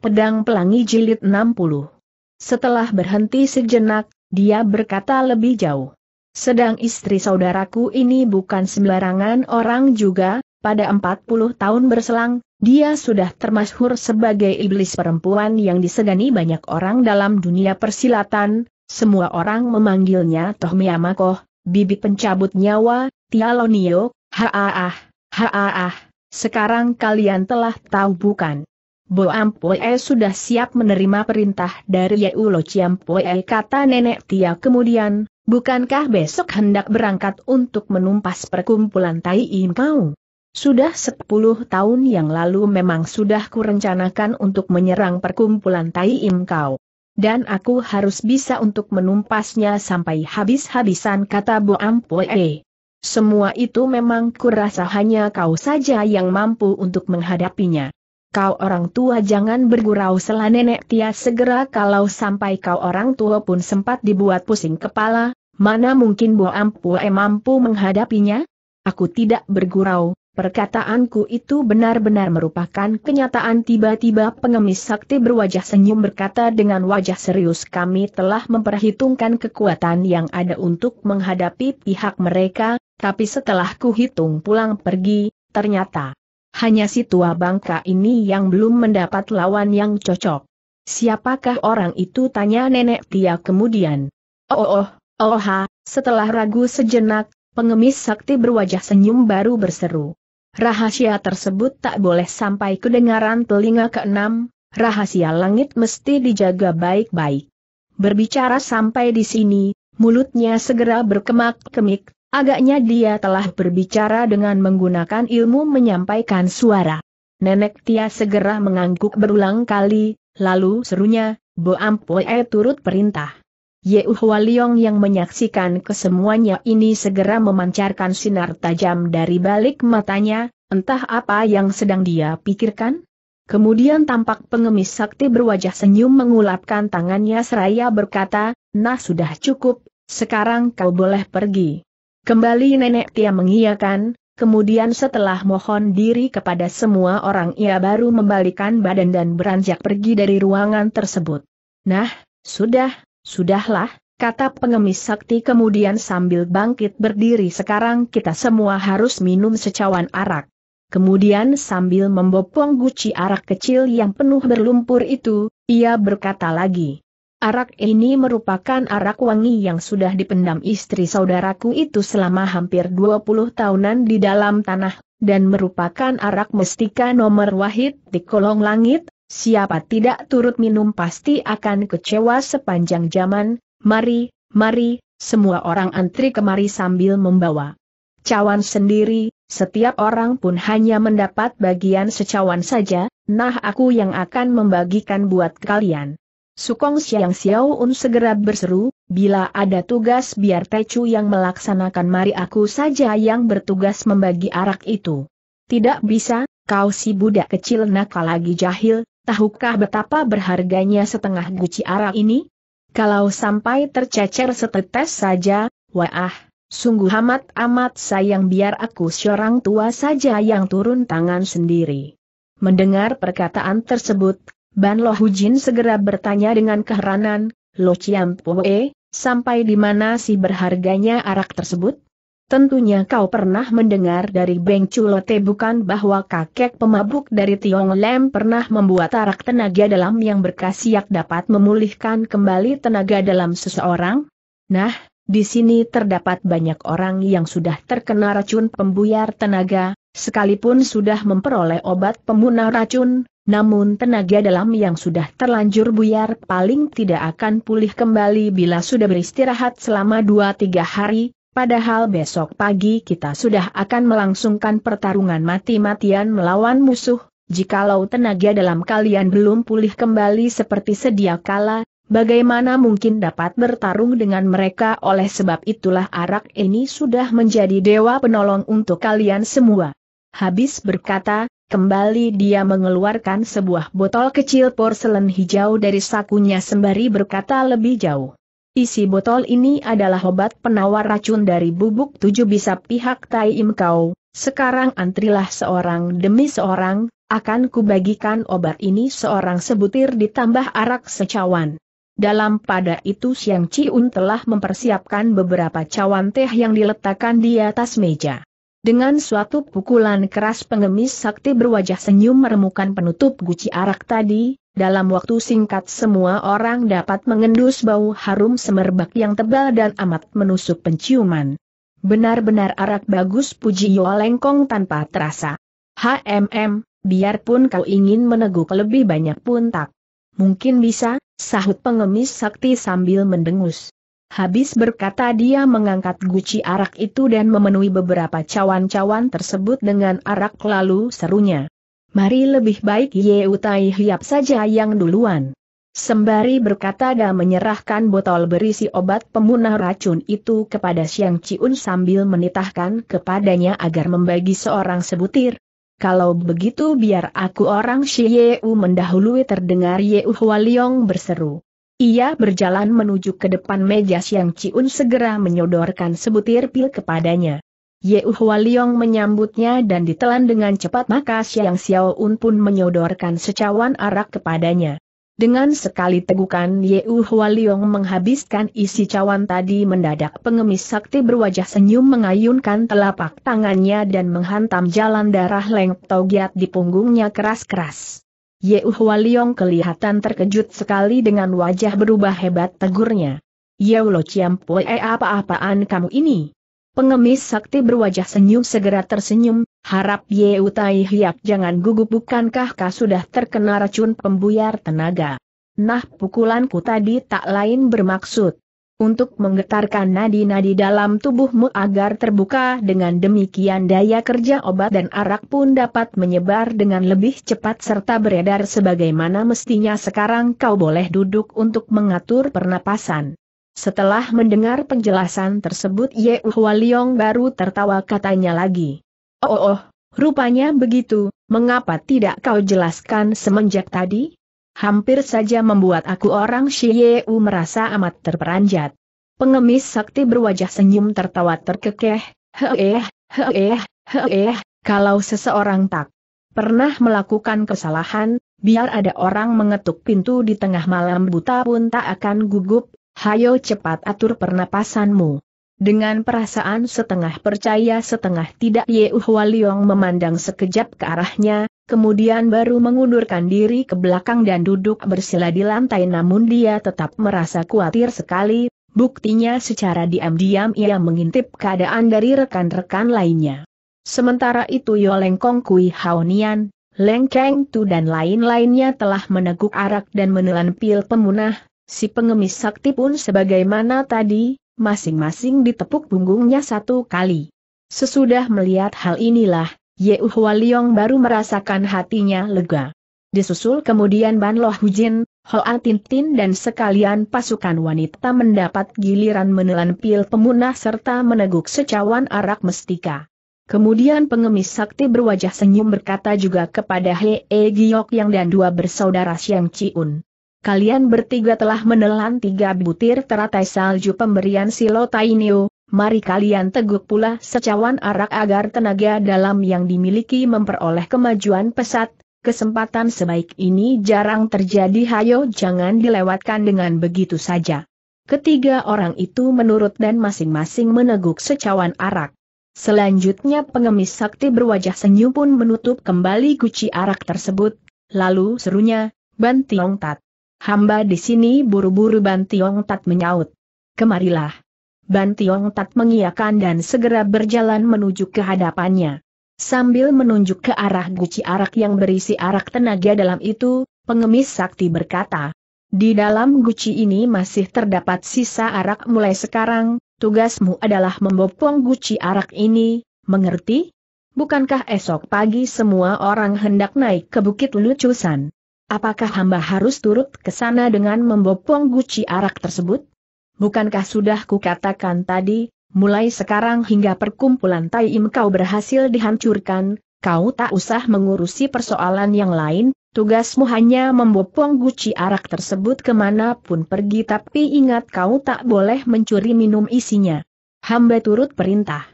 Pedang Pelangi Jilid 60. Setelah berhenti sejenak, dia berkata lebih jauh. Sedang istri saudaraku ini bukan sembarangan orang juga, pada 40 tahun berselang, dia sudah termasyhur sebagai iblis perempuan yang disegani banyak orang dalam dunia persilatan, semua orang memanggilnya Miyamakoh, bibi pencabut nyawa, Tialonio, haaah, haaah, sekarang kalian telah tahu bukan? Bo Ampue sudah siap menerima perintah dari Yeulo Ciampue kata nenek Tia kemudian, bukankah besok hendak berangkat untuk menumpas perkumpulan Tai Im kau? Sudah sepuluh tahun yang lalu memang sudah kurencanakan untuk menyerang perkumpulan Tai Im kau dan aku harus bisa untuk menumpasnya sampai habis-habisan kata Bu Ampue. Semua itu memang kurasa hanya kau saja yang mampu untuk menghadapinya kau orang tua jangan bergurau selah nenek Tia segera kalau sampai kau orang tua pun sempat dibuat pusing kepala, mana mungkin Bu Ampue mampu menghadapinya? Aku tidak bergurau, Perkataanku itu benar-benar merupakan kenyataan tiba-tiba pengemis sakti berwajah senyum berkata dengan wajah serius kami telah memperhitungkan kekuatan yang ada untuk menghadapi pihak mereka, tapi setelah kuhitung pulang pergi, ternyata hanya si tua bangka ini yang belum mendapat lawan yang cocok. Siapakah orang itu tanya nenek Tia kemudian. Oh oh, oh ha, setelah ragu sejenak, pengemis sakti berwajah senyum baru berseru. Rahasia tersebut tak boleh sampai kedengaran telinga keenam, rahasia langit mesti dijaga baik-baik. Berbicara sampai di sini, mulutnya segera berkemak-kemik, Agaknya dia telah berbicara dengan menggunakan ilmu menyampaikan suara. Nenek Tia segera mengangguk berulang kali, lalu serunya, Bo Ampoe eh, turut perintah. Yeu Liong yang menyaksikan kesemuanya ini segera memancarkan sinar tajam dari balik matanya, entah apa yang sedang dia pikirkan. Kemudian tampak pengemis sakti berwajah senyum mengulapkan tangannya seraya berkata, Nah sudah cukup, sekarang kau boleh pergi. Kembali Nenek Tia mengiyakan, kemudian setelah mohon diri kepada semua orang ia baru membalikan badan dan beranjak pergi dari ruangan tersebut. Nah, sudah, sudahlah, kata pengemis sakti kemudian sambil bangkit berdiri sekarang kita semua harus minum secawan arak. Kemudian sambil membopong guci arak kecil yang penuh berlumpur itu, ia berkata lagi, Arak ini merupakan arak wangi yang sudah dipendam istri saudaraku itu selama hampir 20 tahunan di dalam tanah, dan merupakan arak mestika nomor wahid di kolong langit, siapa tidak turut minum pasti akan kecewa sepanjang zaman, mari, mari, semua orang antri kemari sambil membawa cawan sendiri, setiap orang pun hanya mendapat bagian secawan saja, nah aku yang akan membagikan buat kalian. Sukong Xiang Xiaoun segera berseru, bila ada tugas biar Techu yang melaksanakan mari aku saja yang bertugas membagi arak itu. Tidak bisa, kau si budak kecil nakal lagi jahil, tahukah betapa berharganya setengah guci arak ini? Kalau sampai tercecer setetes saja, wah, sungguh amat-amat sayang biar aku seorang tua saja yang turun tangan sendiri. Mendengar perkataan tersebut, Ban Lo Hujin segera bertanya dengan keheranan, Lo Chiam eh, sampai di mana sih berharganya arak tersebut? Tentunya kau pernah mendengar dari Beng Chulote bukan bahwa kakek pemabuk dari Tiong Lem pernah membuat arak tenaga dalam yang berkasiak dapat memulihkan kembali tenaga dalam seseorang? Nah, di sini terdapat banyak orang yang sudah terkena racun pembuyar tenaga, Sekalipun sudah memperoleh obat pembunuh racun, namun tenaga dalam yang sudah terlanjur buyar paling tidak akan pulih kembali bila sudah beristirahat selama 2-3 hari, padahal besok pagi kita sudah akan melangsungkan pertarungan mati-matian melawan musuh, jikalau tenaga dalam kalian belum pulih kembali seperti sedia kala, bagaimana mungkin dapat bertarung dengan mereka oleh sebab itulah arak ini sudah menjadi dewa penolong untuk kalian semua. Habis berkata, kembali dia mengeluarkan sebuah botol kecil porselen hijau dari sakunya sembari berkata lebih jauh. Isi botol ini adalah obat penawar racun dari bubuk tujuh bisa pihak Tai Im Kau, sekarang antrilah seorang demi seorang, akan kubagikan obat ini seorang sebutir ditambah arak secawan. Dalam pada itu Siang Ciun telah mempersiapkan beberapa cawan teh yang diletakkan di atas meja. Dengan suatu pukulan keras pengemis sakti berwajah senyum meremukan penutup guci arak tadi, dalam waktu singkat semua orang dapat mengendus bau harum semerbak yang tebal dan amat menusuk penciuman. Benar-benar arak bagus puji Yo Lengkong tanpa terasa. HMM, biarpun kau ingin meneguk lebih banyak pun tak. Mungkin bisa, sahut pengemis sakti sambil mendengus. Habis berkata dia mengangkat guci arak itu dan memenuhi beberapa cawan-cawan tersebut dengan arak lalu serunya. Mari lebih baik Ye Utai Hiap saja yang duluan. Sembari berkata dan menyerahkan botol berisi obat pemunah racun itu kepada Siang Ciun sambil menitahkan kepadanya agar membagi seorang sebutir. Kalau begitu biar aku orang Ye Yeu mendahului terdengar Yeu Hualiong berseru. Ia berjalan menuju ke depan meja Siang Ciun segera menyodorkan sebutir pil kepadanya. Ye Uhwa liong menyambutnya dan ditelan dengan cepat maka Siang un pun menyodorkan secawan arak kepadanya. Dengan sekali tegukan Ye Uhwa liong menghabiskan isi cawan tadi mendadak pengemis sakti berwajah senyum mengayunkan telapak tangannya dan menghantam jalan darah Leng Togiat di punggungnya keras-keras. Yehu Walion kelihatan terkejut sekali dengan wajah berubah hebat tegurnya. Ye Lo eh apa-apaan kamu ini? Pengemis sakti berwajah senyum segera tersenyum, harap Ye Utai Hiap jangan gugup bukankah kah sudah terkena racun pembuyar tenaga. Nah pukulanku tadi tak lain bermaksud, untuk menggetarkan nadi-nadi dalam tubuhmu agar terbuka dengan demikian daya kerja obat dan arak pun dapat menyebar dengan lebih cepat serta beredar sebagaimana mestinya sekarang kau boleh duduk untuk mengatur pernapasan. Setelah mendengar penjelasan tersebut Ye Liong baru tertawa katanya lagi. Oh, oh, oh, rupanya begitu, mengapa tidak kau jelaskan semenjak tadi? hampir saja membuat aku orang Shiyu merasa amat terperanjat. Pengemis sakti berwajah senyum tertawa terkekeh, heeh, heeh, heeh, kalau seseorang tak pernah melakukan kesalahan, biar ada orang mengetuk pintu di tengah malam buta pun tak akan gugup, hayo cepat atur pernapasanmu. Dengan perasaan setengah percaya setengah tidak Ye Hualiong memandang sekejap ke arahnya, kemudian baru mengundurkan diri ke belakang dan duduk bersila di lantai namun dia tetap merasa khawatir sekali, buktinya secara diam-diam ia mengintip keadaan dari rekan-rekan lainnya. Sementara itu Yoleng Kong Kui Haonian, Leng Cheng Tu dan lain-lainnya telah meneguk arak dan menelan pil pemunah, si pengemis sakti pun sebagaimana tadi, masing-masing ditepuk punggungnya satu kali. Sesudah melihat hal inilah, Ye Hua Liong baru merasakan hatinya lega. Disusul kemudian Ban Loh Hujin, Hoa Tintin dan sekalian pasukan wanita mendapat giliran menelan pil pemunah serta meneguk secawan arak mestika. Kemudian pengemis sakti berwajah senyum berkata juga kepada E Giok yang dan dua bersaudara Siang Ciun. Kalian bertiga telah menelan tiga butir teratai salju pemberian Silo Tainio, mari kalian teguk pula secawan arak agar tenaga dalam yang dimiliki memperoleh kemajuan pesat, kesempatan sebaik ini jarang terjadi hayo jangan dilewatkan dengan begitu saja. Ketiga orang itu menurut dan masing-masing meneguk secawan arak. Selanjutnya pengemis sakti berwajah senyum pun menutup kembali guci arak tersebut, lalu serunya, Bantiong Tat. Hamba di sini buru-buru Bantiong Tat menyaut. Kemarilah. Ban Tiong Tat mengiyakan dan segera berjalan menuju ke hadapannya. Sambil menunjuk ke arah guci arak yang berisi arak tenaga dalam itu, pengemis sakti berkata, di dalam guci ini masih terdapat sisa arak mulai sekarang, tugasmu adalah membopong guci arak ini, mengerti? Bukankah esok pagi semua orang hendak naik ke Bukit Lucusan? Apakah hamba harus turut ke sana dengan membopong guci arak tersebut? Bukankah sudah kukatakan tadi, mulai sekarang hingga perkumpulan Taim kau berhasil dihancurkan, kau tak usah mengurusi persoalan yang lain, tugasmu hanya membopong guci arak tersebut kemanapun pergi tapi ingat kau tak boleh mencuri minum isinya. Hamba turut perintah.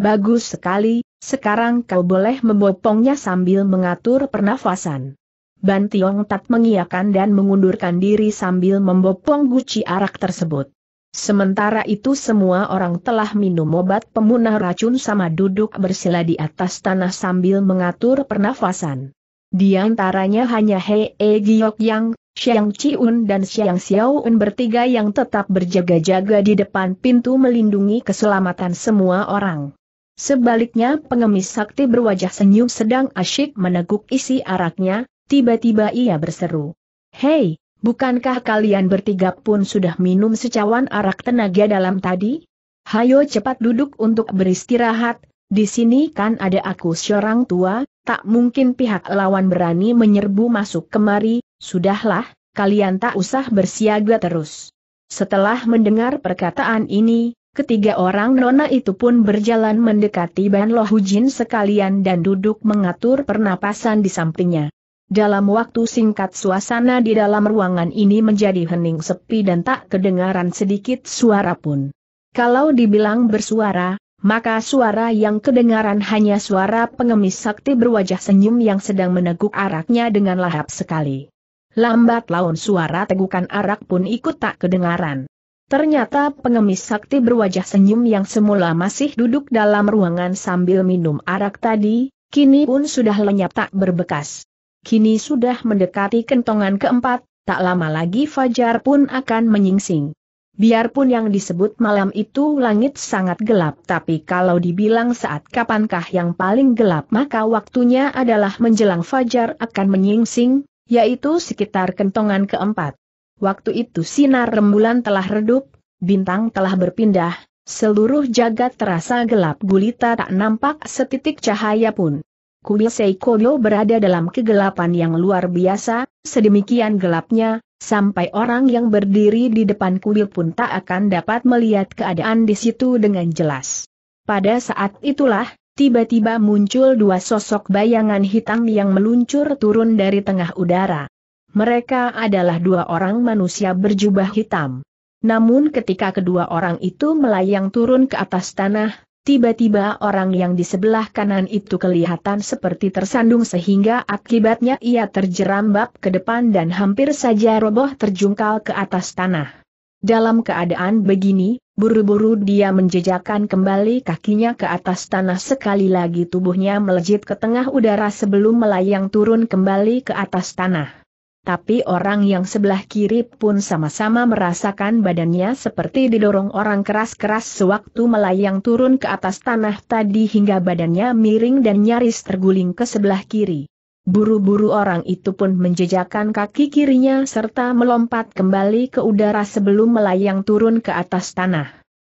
Bagus sekali, sekarang kau boleh membopongnya sambil mengatur pernafasan. Ban tak Tat mengiakan dan mengundurkan diri sambil membopong guci arak tersebut. Sementara itu semua orang telah minum obat pemunah racun sama duduk bersila di atas tanah sambil mengatur pernafasan. Di antaranya hanya Hei e Giok Yang, Xiang Chiun dan Xiang Xiaoun bertiga yang tetap berjaga-jaga di depan pintu melindungi keselamatan semua orang. Sebaliknya pengemis sakti berwajah senyum sedang asyik meneguk isi araknya, tiba-tiba ia berseru. Hei, Bukankah kalian bertiga pun sudah minum secawan arak tenaga dalam tadi? Hayo cepat duduk untuk beristirahat, di sini kan ada aku seorang tua, tak mungkin pihak lawan berani menyerbu masuk kemari, sudahlah, kalian tak usah bersiaga terus. Setelah mendengar perkataan ini, Ketiga orang nona itu pun berjalan mendekati Ban Lohujin sekalian dan duduk mengatur pernapasan di sampingnya. Dalam waktu singkat suasana di dalam ruangan ini menjadi hening sepi dan tak kedengaran sedikit suara pun. Kalau dibilang bersuara, maka suara yang kedengaran hanya suara pengemis sakti berwajah senyum yang sedang meneguk araknya dengan lahap sekali. Lambat laun suara tegukan arak pun ikut tak kedengaran. Ternyata pengemis sakti berwajah senyum yang semula masih duduk dalam ruangan sambil minum arak tadi, kini pun sudah lenyap tak berbekas kini sudah mendekati kentongan keempat, tak lama lagi Fajar pun akan menyingsing. Biarpun yang disebut malam itu langit sangat gelap tapi kalau dibilang saat kapankah yang paling gelap maka waktunya adalah menjelang Fajar akan menyingsing, yaitu sekitar kentongan keempat. Waktu itu sinar rembulan telah redup, bintang telah berpindah, seluruh jagat terasa gelap gulita tak nampak setitik cahaya pun. Kuil Seikoyo berada dalam kegelapan yang luar biasa, sedemikian gelapnya, sampai orang yang berdiri di depan kuil pun tak akan dapat melihat keadaan di situ dengan jelas. Pada saat itulah, tiba-tiba muncul dua sosok bayangan hitam yang meluncur turun dari tengah udara. Mereka adalah dua orang manusia berjubah hitam. Namun ketika kedua orang itu melayang turun ke atas tanah, Tiba-tiba orang yang di sebelah kanan itu kelihatan seperti tersandung sehingga akibatnya ia terjerambab ke depan dan hampir saja roboh terjungkal ke atas tanah. Dalam keadaan begini, buru-buru dia menjejakkan kembali kakinya ke atas tanah sekali lagi tubuhnya melejit ke tengah udara sebelum melayang turun kembali ke atas tanah tapi orang yang sebelah kiri pun sama-sama merasakan badannya seperti didorong orang keras-keras sewaktu melayang turun ke atas tanah tadi hingga badannya miring dan nyaris terguling ke sebelah kiri. Buru-buru orang itu pun menjejakkan kaki kirinya serta melompat kembali ke udara sebelum melayang turun ke atas tanah.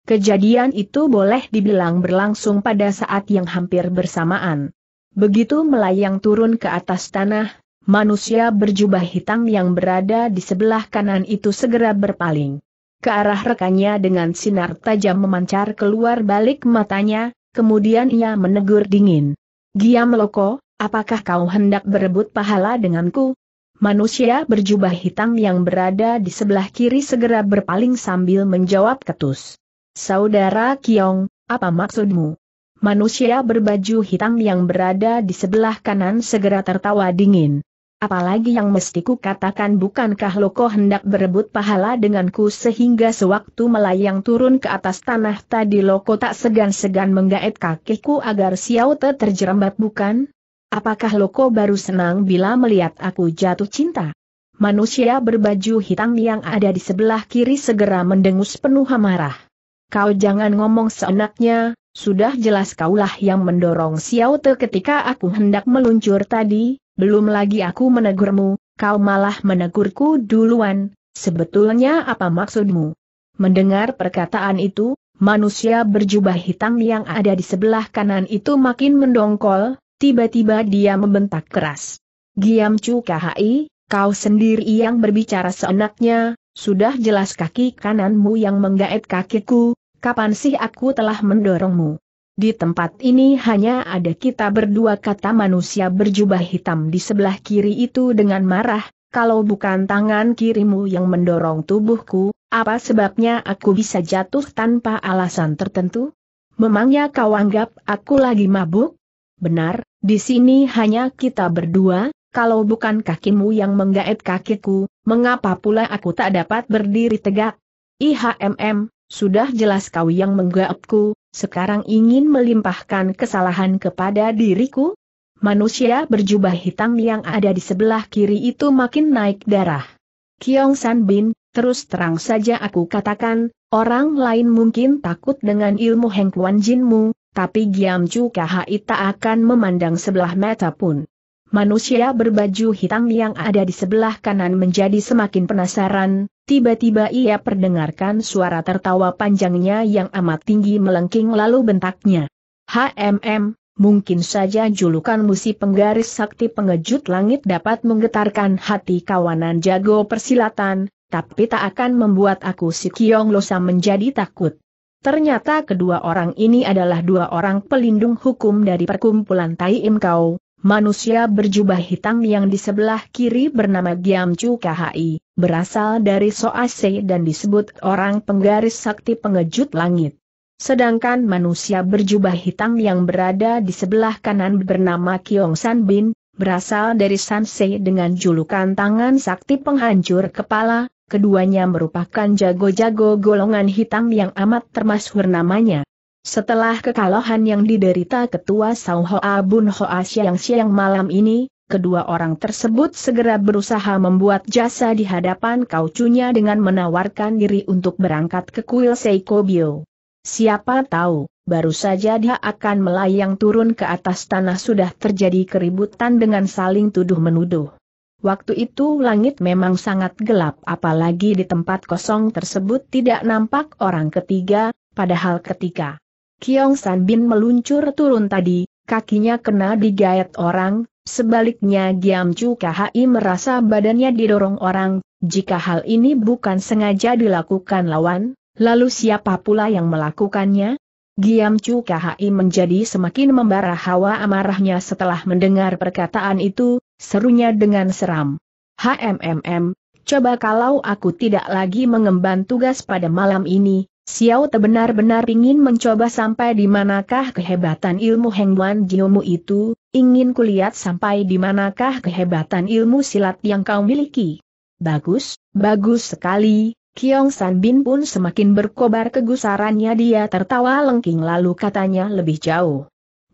Kejadian itu boleh dibilang berlangsung pada saat yang hampir bersamaan. Begitu melayang turun ke atas tanah, manusia berjubah hitam yang berada di sebelah kanan itu segera berpaling. Ke arah rekannya dengan sinar tajam memancar keluar balik matanya, kemudian ia menegur dingin. Giam Loko, apakah kau hendak berebut pahala denganku? Manusia berjubah hitam yang berada di sebelah kiri segera berpaling sambil menjawab ketus. Saudara Kiong, apa maksudmu? Manusia berbaju hitam yang berada di sebelah kanan segera tertawa dingin. Apalagi yang mesti ku katakan bukankah Loko hendak berebut pahala denganku sehingga sewaktu melayang turun ke atas tanah tadi Loko tak segan-segan menggaet kakiku agar Xiao Te terjerembat bukan? Apakah Loko baru senang bila melihat aku jatuh cinta? Manusia berbaju hitam yang ada di sebelah kiri segera mendengus penuh amarah. Kau jangan ngomong seenaknya, sudah jelas kaulah yang mendorong Xiao Te ketika aku hendak meluncur tadi, belum lagi aku menegurmu, kau malah menegurku duluan, sebetulnya apa maksudmu? Mendengar perkataan itu, manusia berjubah hitam yang ada di sebelah kanan itu makin mendongkol, tiba-tiba dia membentak keras. Giam Chu KHI, kau sendiri yang berbicara seenaknya, sudah jelas kaki kananmu yang menggaet kakiku, kapan sih aku telah mendorongmu? Di tempat ini hanya ada kita berdua kata manusia berjubah hitam di sebelah kiri itu dengan marah, kalau bukan tangan kirimu yang mendorong tubuhku, apa sebabnya aku bisa jatuh tanpa alasan tertentu? Memangnya kau anggap aku lagi mabuk? Benar, di sini hanya kita berdua, kalau bukan kakimu yang menggaet kakiku, mengapa pula aku tak dapat berdiri tegak? IHMM, sudah jelas kau yang menggaetku, sekarang ingin melimpahkan kesalahan kepada diriku? Manusia berjubah hitam yang ada di sebelah kiri itu makin naik darah. Kiong San Bin, terus terang saja aku katakan, orang lain mungkin takut dengan ilmu Heng Kuan Jinmu, tapi Giam Chu Kha tak akan memandang sebelah mata pun manusia berbaju hitam yang ada di sebelah kanan menjadi semakin penasaran, tiba-tiba ia perdengarkan suara tertawa panjangnya yang amat tinggi melengking lalu bentaknya. HMM, mungkin saja julukan musi penggaris sakti pengejut langit dapat menggetarkan hati kawanan jago persilatan, tapi tak akan membuat aku si Kiong Losa menjadi takut. Ternyata kedua orang ini adalah dua orang pelindung hukum dari perkumpulan Tai Im Kau, Manusia berjubah hitam yang di sebelah kiri bernama Giam Chu KHI, berasal dari Soase dan disebut orang penggaris sakti pengejut langit. Sedangkan manusia berjubah hitam yang berada di sebelah kanan bernama Kiong San Bin, berasal dari Sanse dengan julukan tangan sakti penghancur kepala, keduanya merupakan jago-jago golongan hitam yang amat termasuk namanya. Setelah kekalahan yang diderita ketua Sao Hoa Bun Hoa Siang Siang malam ini, kedua orang tersebut segera berusaha membuat jasa di hadapan kaucunya dengan menawarkan diri untuk berangkat ke kuil Seikobio. Siapa tahu, baru saja dia akan melayang turun ke atas tanah sudah terjadi keributan dengan saling tuduh-menuduh. Waktu itu langit memang sangat gelap apalagi di tempat kosong tersebut tidak nampak orang ketiga, padahal ketika Kiong San Bin meluncur turun tadi, kakinya kena digayat orang, sebaliknya Giam Chu KHI merasa badannya didorong orang, jika hal ini bukan sengaja dilakukan lawan, lalu siapa pula yang melakukannya? Giam Chu KHI menjadi semakin membara hawa amarahnya setelah mendengar perkataan itu, serunya dengan seram. HMMM, coba kalau aku tidak lagi mengemban tugas pada malam ini, Xiao Te benar-benar ingin mencoba sampai di manakah kehebatan ilmu Hengguan Jiomu itu, ingin kulihat sampai di manakah kehebatan ilmu silat yang kau miliki. Bagus, bagus sekali, Kiong San Bin pun semakin berkobar kegusarannya dia tertawa lengking lalu katanya lebih jauh.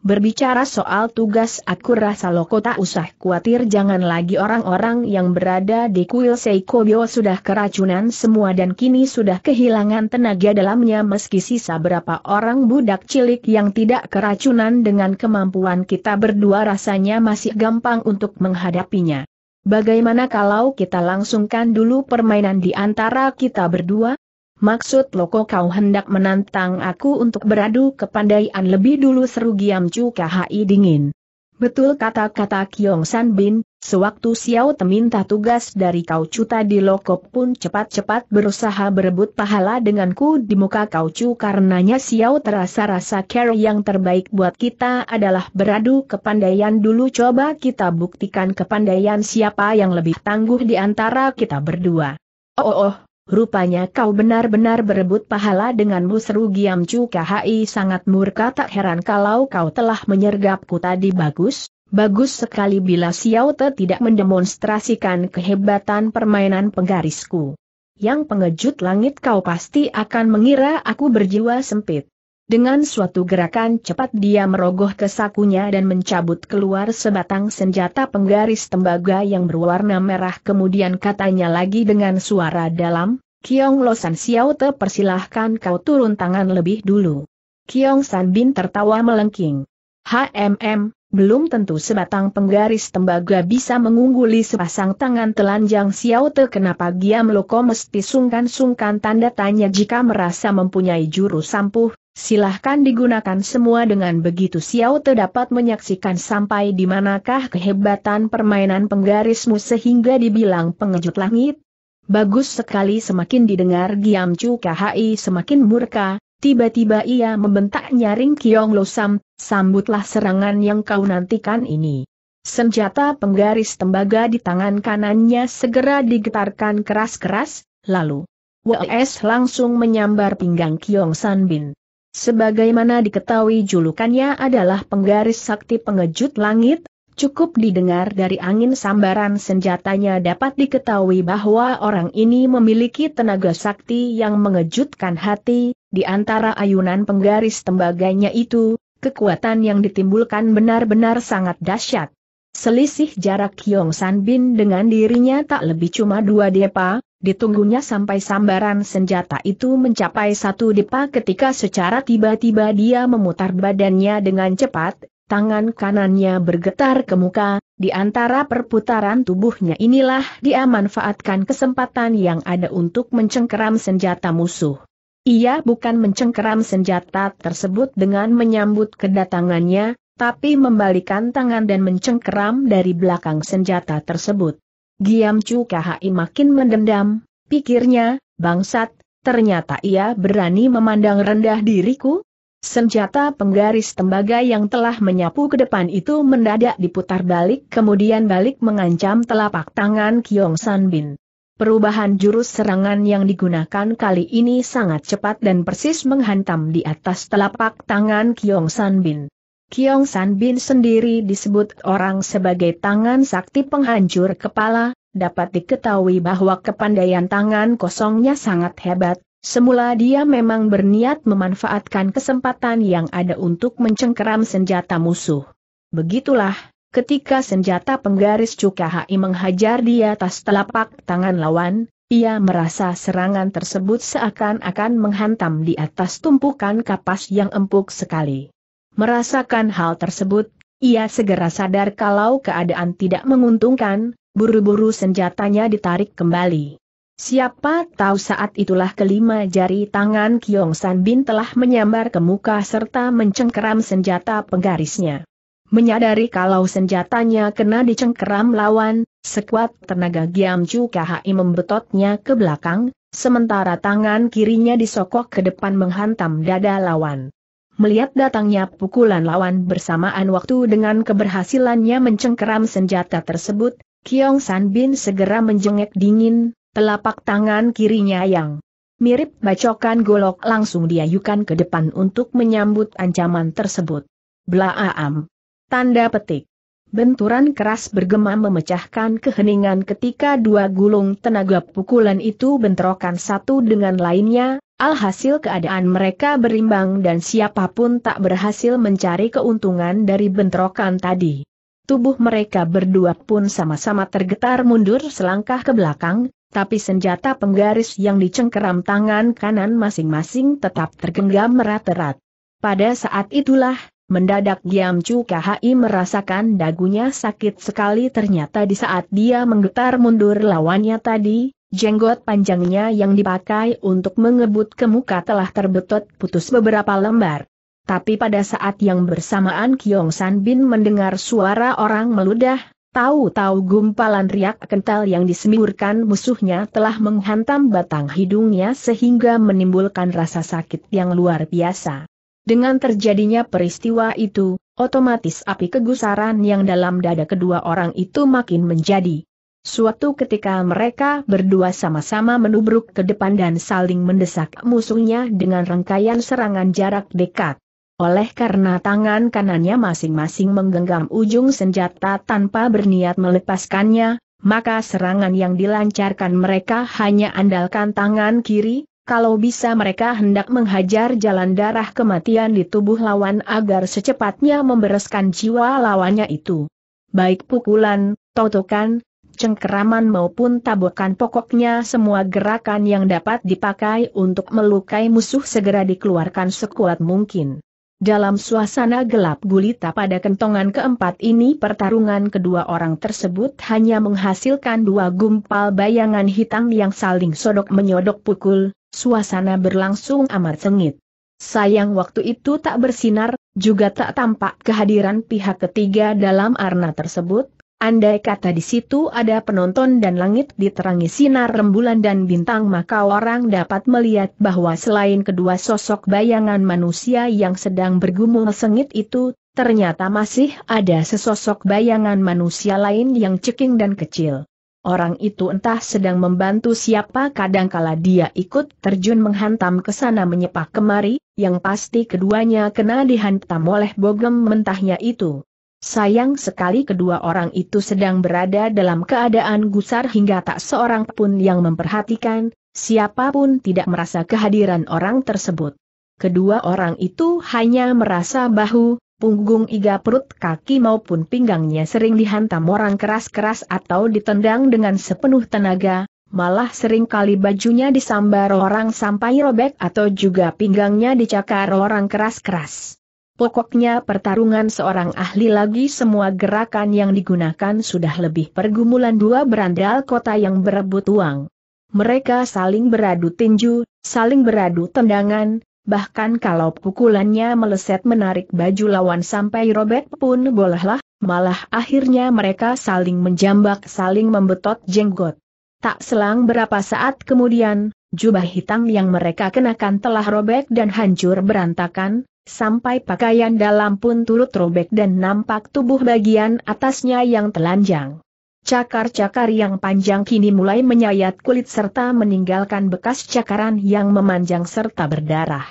Berbicara soal tugas aku rasa loko kota usah khawatir jangan lagi orang-orang yang berada di kuil Seikobyo sudah keracunan semua dan kini sudah kehilangan tenaga dalamnya meski sisa berapa orang budak cilik yang tidak keracunan dengan kemampuan kita berdua rasanya masih gampang untuk menghadapinya. Bagaimana kalau kita langsungkan dulu permainan di antara kita berdua? Maksud loko kau hendak menantang aku untuk beradu kepandaian lebih dulu seru Giam Chu Kahai dingin. Betul kata-kata Kiong San Bin, sewaktu Xiao teminta tugas dari Kau Cuta di Lokop pun cepat-cepat berusaha berebut pahala denganku di muka Kau Cu karenanya Xiao terasa rasa care yang terbaik buat kita adalah beradu kepandaian dulu coba kita buktikan kepandaian siapa yang lebih tangguh di antara kita berdua. Oh oh, oh Rupanya kau benar-benar berebut pahala denganmu seru Giam Chu KHI sangat murka tak heran kalau kau telah menyergapku tadi bagus, bagus sekali bila Xiao Te tidak mendemonstrasikan kehebatan permainan penggarisku. Yang pengejut langit kau pasti akan mengira aku berjiwa sempit. Dengan suatu gerakan cepat dia merogoh ke sakunya dan mencabut keluar sebatang senjata penggaris tembaga yang berwarna merah kemudian katanya lagi dengan suara dalam, Kiong Losan Xiao Te persilahkan kau turun tangan lebih dulu. Kiong San Bin tertawa melengking. HMM, belum tentu sebatang penggaris tembaga bisa mengungguli sepasang tangan telanjang Xiao Te kenapa Giam Loko mesti sungkan-sungkan tanda tanya jika merasa mempunyai juru sampuh, silahkan digunakan semua dengan begitu Xiao Te dapat menyaksikan sampai di manakah kehebatan permainan penggarismu sehingga dibilang pengejut langit. Bagus sekali semakin didengar Giam Chu KHI semakin murka, Tiba-tiba ia membentak nyaring Kiong Lo Sam, sambutlah serangan yang kau nantikan ini. Senjata penggaris tembaga di tangan kanannya segera digetarkan keras-keras, lalu WS langsung menyambar pinggang Kiong San Bin. Sebagaimana diketahui julukannya adalah penggaris sakti pengejut langit, Cukup didengar dari angin sambaran senjatanya dapat diketahui bahwa orang ini memiliki tenaga sakti yang mengejutkan hati, di antara ayunan penggaris tembaganya itu, kekuatan yang ditimbulkan benar-benar sangat dahsyat. Selisih jarak Yong San Bin dengan dirinya tak lebih cuma dua depa, ditunggunya sampai sambaran senjata itu mencapai satu depa ketika secara tiba-tiba dia memutar badannya dengan cepat, tangan kanannya bergetar ke muka, di antara perputaran tubuhnya inilah dia manfaatkan kesempatan yang ada untuk mencengkeram senjata musuh. Ia bukan mencengkeram senjata tersebut dengan menyambut kedatangannya, tapi membalikan tangan dan mencengkeram dari belakang senjata tersebut. Giam Chu KHI makin mendendam, pikirnya, bangsat, ternyata ia berani memandang rendah diriku, Senjata penggaris tembaga yang telah menyapu ke depan itu mendadak diputar balik kemudian balik mengancam telapak tangan Kiong San Bin. Perubahan jurus serangan yang digunakan kali ini sangat cepat dan persis menghantam di atas telapak tangan Kiong San Bin. Kiong San Bin sendiri disebut orang sebagai tangan sakti penghancur kepala, dapat diketahui bahwa kepandaian tangan kosongnya sangat hebat, Semula dia memang berniat memanfaatkan kesempatan yang ada untuk mencengkeram senjata musuh. Begitulah, ketika senjata penggaris Hai menghajar di atas telapak tangan lawan, ia merasa serangan tersebut seakan-akan menghantam di atas tumpukan kapas yang empuk sekali. Merasakan hal tersebut, ia segera sadar kalau keadaan tidak menguntungkan, buru-buru senjatanya ditarik kembali. Siapa tahu saat itulah kelima jari tangan Kiong San Bin telah menyambar ke muka serta mencengkeram senjata penggarisnya. Menyadari kalau senjatanya kena dicengkeram lawan, sekuat tenaga Giam Chu KHI membetotnya ke belakang, sementara tangan kirinya disokok ke depan menghantam dada lawan. Melihat datangnya pukulan lawan bersamaan waktu dengan keberhasilannya mencengkeram senjata tersebut, Kiong San Bin segera menjengek dingin, telapak tangan kirinya yang mirip bacokan golok langsung diayukan ke depan untuk menyambut ancaman tersebut. Blaaam. Tanda petik. Benturan keras bergema memecahkan keheningan ketika dua gulung tenaga pukulan itu bentrokan satu dengan lainnya, alhasil keadaan mereka berimbang dan siapapun tak berhasil mencari keuntungan dari bentrokan tadi. Tubuh mereka berdua pun sama-sama tergetar mundur selangkah ke belakang, tapi senjata penggaris yang dicengkeram tangan kanan masing-masing tetap tergenggam erat-erat. Pada saat itulah, mendadak Giam Chu KHI merasakan dagunya sakit sekali ternyata di saat dia menggetar mundur lawannya tadi, Jenggot panjangnya yang dipakai untuk mengebut ke muka telah terbetot putus beberapa lembar. Tapi pada saat yang bersamaan Kiong San Bin mendengar suara orang meludah, Tahu-tahu gumpalan riak kental yang disemburkan musuhnya telah menghantam batang hidungnya sehingga menimbulkan rasa sakit yang luar biasa. Dengan terjadinya peristiwa itu, otomatis api kegusaran yang dalam dada kedua orang itu makin menjadi. Suatu ketika mereka berdua sama-sama menubruk ke depan dan saling mendesak musuhnya dengan rangkaian serangan jarak dekat. Oleh karena tangan kanannya masing-masing menggenggam ujung senjata tanpa berniat melepaskannya, maka serangan yang dilancarkan mereka hanya andalkan tangan kiri, kalau bisa mereka hendak menghajar jalan darah kematian di tubuh lawan agar secepatnya membereskan jiwa lawannya itu. Baik pukulan, totokan, cengkeraman maupun tabokan pokoknya semua gerakan yang dapat dipakai untuk melukai musuh segera dikeluarkan sekuat mungkin. Dalam suasana gelap gulita pada kentongan keempat ini pertarungan kedua orang tersebut hanya menghasilkan dua gumpal bayangan hitam yang saling sodok menyodok pukul, suasana berlangsung amat sengit. Sayang waktu itu tak bersinar, juga tak tampak kehadiran pihak ketiga dalam arna tersebut, Andai kata di situ ada penonton dan langit diterangi sinar rembulan dan bintang maka orang dapat melihat bahwa selain kedua sosok bayangan manusia yang sedang bergumul sengit itu, ternyata masih ada sesosok bayangan manusia lain yang ceking dan kecil. Orang itu entah sedang membantu siapa kadangkala dia ikut terjun menghantam ke sana menyepak kemari, yang pasti keduanya kena dihantam oleh bogem mentahnya itu. Sayang sekali kedua orang itu sedang berada dalam keadaan gusar hingga tak seorang pun yang memperhatikan, siapapun tidak merasa kehadiran orang tersebut. Kedua orang itu hanya merasa bahu, punggung iga perut kaki maupun pinggangnya sering dihantam orang keras-keras atau ditendang dengan sepenuh tenaga, malah sering kali bajunya disambar orang sampai robek atau juga pinggangnya dicakar orang keras-keras. Pokoknya pertarungan seorang ahli lagi semua gerakan yang digunakan sudah lebih pergumulan dua berandal kota yang berebut uang. Mereka saling beradu tinju, saling beradu tendangan, bahkan kalau pukulannya meleset menarik baju lawan sampai robek pun bolehlah, malah akhirnya mereka saling menjambak saling membetot jenggot. Tak selang berapa saat kemudian, jubah hitam yang mereka kenakan telah robek dan hancur berantakan, sampai pakaian dalam pun turut robek dan nampak tubuh bagian atasnya yang telanjang. Cakar-cakar yang panjang kini mulai menyayat kulit serta meninggalkan bekas cakaran yang memanjang serta berdarah.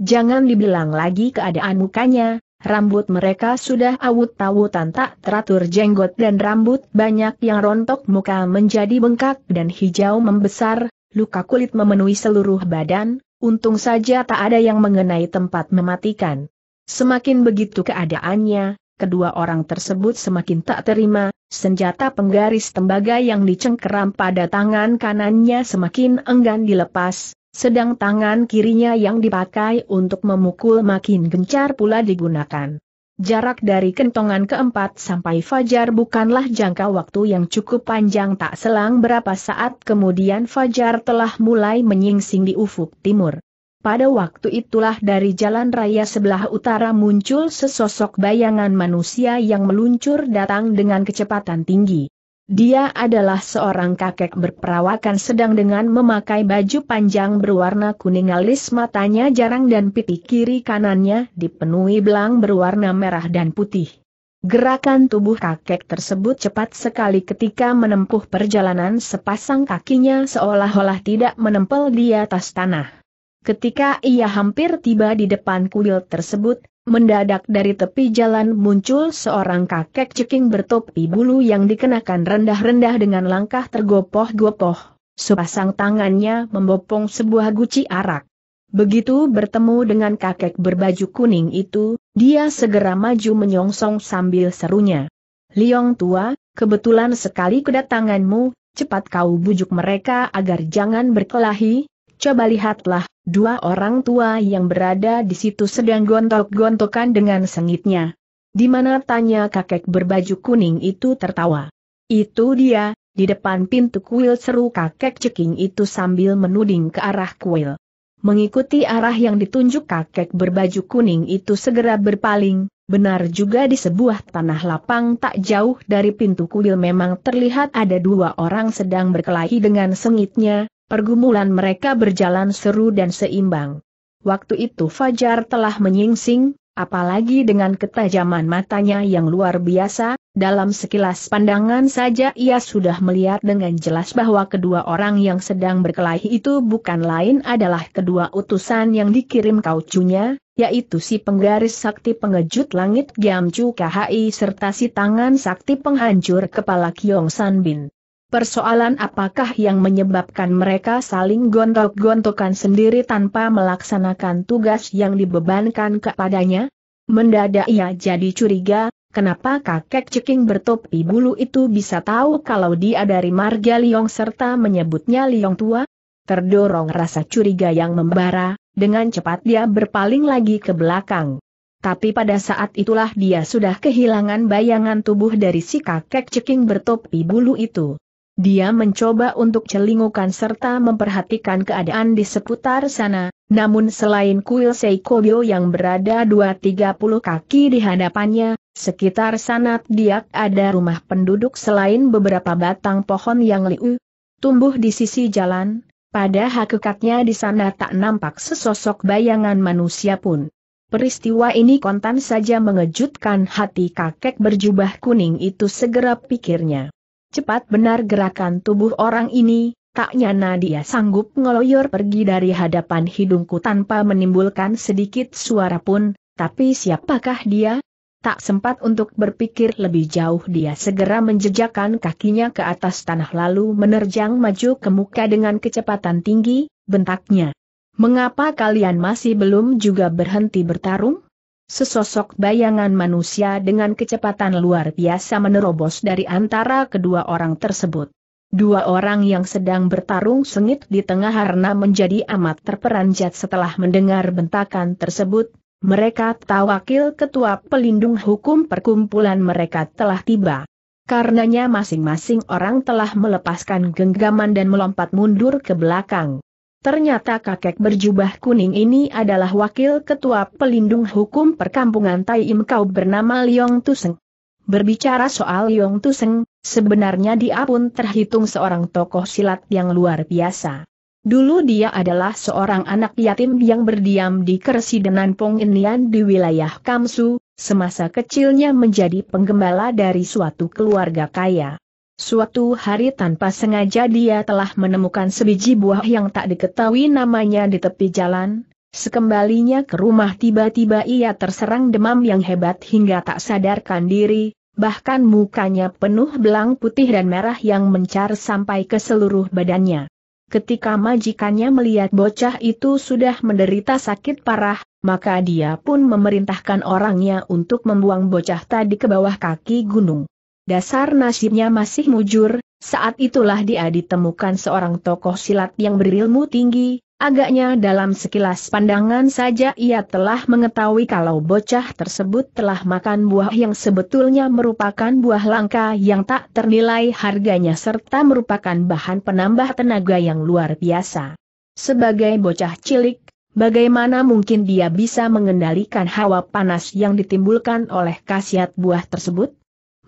Jangan dibilang lagi keadaan mukanya, rambut mereka sudah awut-awutan tak teratur jenggot dan rambut banyak yang rontok muka menjadi bengkak dan hijau membesar, Luka kulit memenuhi seluruh badan, untung saja tak ada yang mengenai tempat mematikan. Semakin begitu keadaannya, kedua orang tersebut semakin tak terima, senjata penggaris tembaga yang dicengkeram pada tangan kanannya semakin enggan dilepas, sedang tangan kirinya yang dipakai untuk memukul makin gencar pula digunakan. Jarak dari kentongan keempat sampai Fajar bukanlah jangka waktu yang cukup panjang tak selang berapa saat kemudian Fajar telah mulai menyingsing di ufuk timur. Pada waktu itulah dari jalan raya sebelah utara muncul sesosok bayangan manusia yang meluncur datang dengan kecepatan tinggi. Dia adalah seorang kakek berperawakan sedang dengan memakai baju panjang berwarna kuning alis matanya jarang dan pipi kiri kanannya dipenuhi belang berwarna merah dan putih. Gerakan tubuh kakek tersebut cepat sekali ketika menempuh perjalanan sepasang kakinya seolah-olah tidak menempel di atas tanah. Ketika ia hampir tiba di depan kuil tersebut, Mendadak dari tepi jalan muncul seorang kakek ceking bertopi bulu yang dikenakan rendah-rendah dengan langkah tergopoh-gopoh. Sepasang tangannya membopong sebuah guci arak. Begitu bertemu dengan kakek berbaju kuning itu, dia segera maju menyongsong sambil serunya. Liong tua, kebetulan sekali kedatanganmu, cepat kau bujuk mereka agar jangan berkelahi, Coba lihatlah, dua orang tua yang berada di situ sedang gontok-gontokan dengan sengitnya. Di mana tanya kakek berbaju kuning itu tertawa. Itu dia, di depan pintu kuil seru kakek ceking itu sambil menuding ke arah kuil. Mengikuti arah yang ditunjuk kakek berbaju kuning itu segera berpaling, benar juga di sebuah tanah lapang tak jauh dari pintu kuil memang terlihat ada dua orang sedang berkelahi dengan sengitnya, Pergumulan mereka berjalan seru dan seimbang. Waktu itu Fajar telah menyingsing, apalagi dengan ketajaman matanya yang luar biasa, dalam sekilas pandangan saja ia sudah melihat dengan jelas bahwa kedua orang yang sedang berkelahi itu bukan lain adalah kedua utusan yang dikirim kaucunya, yaitu si penggaris sakti pengejut langit Giamcu KHI serta si tangan sakti penghancur kepala Kyong San Bin. Persoalan apakah yang menyebabkan mereka saling gontok-gontokan sendiri tanpa melaksanakan tugas yang dibebankan kepadanya? Mendadak ia jadi curiga, kenapa kakek ceking bertopi bulu itu bisa tahu kalau dia dari marga Liong serta menyebutnya Liong tua? Terdorong rasa curiga yang membara, dengan cepat dia berpaling lagi ke belakang. Tapi pada saat itulah dia sudah kehilangan bayangan tubuh dari si kakek ceking bertopi bulu itu. Dia mencoba untuk celingukan serta memperhatikan keadaan di seputar sana, namun selain kuil Seikobyo yang berada 2-30 kaki di hadapannya, sekitar sana diak ada rumah penduduk selain beberapa batang pohon yang liu. Tumbuh di sisi jalan, pada hakikatnya di sana tak nampak sesosok bayangan manusia pun. Peristiwa ini kontan saja mengejutkan hati kakek berjubah kuning itu segera pikirnya. Cepat benar gerakan tubuh orang ini, tak nyana dia sanggup ngeloyor pergi dari hadapan hidungku tanpa menimbulkan sedikit suara pun, tapi siapakah dia? Tak sempat untuk berpikir lebih jauh dia segera menjejakkan kakinya ke atas tanah lalu menerjang maju ke muka dengan kecepatan tinggi, bentaknya. Mengapa kalian masih belum juga berhenti bertarung? Sesosok bayangan manusia dengan kecepatan luar biasa menerobos dari antara kedua orang tersebut. Dua orang yang sedang bertarung sengit di tengah harna menjadi amat terperanjat setelah mendengar bentakan tersebut, mereka tahu wakil ketua pelindung hukum perkumpulan mereka telah tiba. Karenanya masing-masing orang telah melepaskan genggaman dan melompat mundur ke belakang. Ternyata kakek berjubah kuning ini adalah wakil ketua pelindung hukum perkampungan Tai Im Kau bernama Liong Tuseng. Berbicara soal Liong Tuseng, sebenarnya dia pun terhitung seorang tokoh silat yang luar biasa. Dulu dia adalah seorang anak yatim yang berdiam di Kersidenan Pong Inian di wilayah Kamsu, semasa kecilnya menjadi penggembala dari suatu keluarga kaya. Suatu hari tanpa sengaja dia telah menemukan sebiji buah yang tak diketahui namanya di tepi jalan. Sekembalinya ke rumah tiba-tiba ia terserang demam yang hebat hingga tak sadarkan diri, bahkan mukanya penuh belang putih dan merah yang mencar sampai ke seluruh badannya. Ketika majikannya melihat bocah itu sudah menderita sakit parah, maka dia pun memerintahkan orangnya untuk membuang bocah tadi ke bawah kaki gunung dasar nasibnya masih mujur, saat itulah dia ditemukan seorang tokoh silat yang berilmu tinggi, Agaknya dalam sekilas pandangan saja ia telah mengetahui kalau bocah tersebut telah makan buah yang sebetulnya merupakan buah langka yang tak ternilai harganya serta merupakan bahan penambah tenaga yang luar biasa. Sebagai bocah cilik, bagaimana mungkin dia bisa mengendalikan hawa panas yang ditimbulkan oleh khasiat buah tersebut?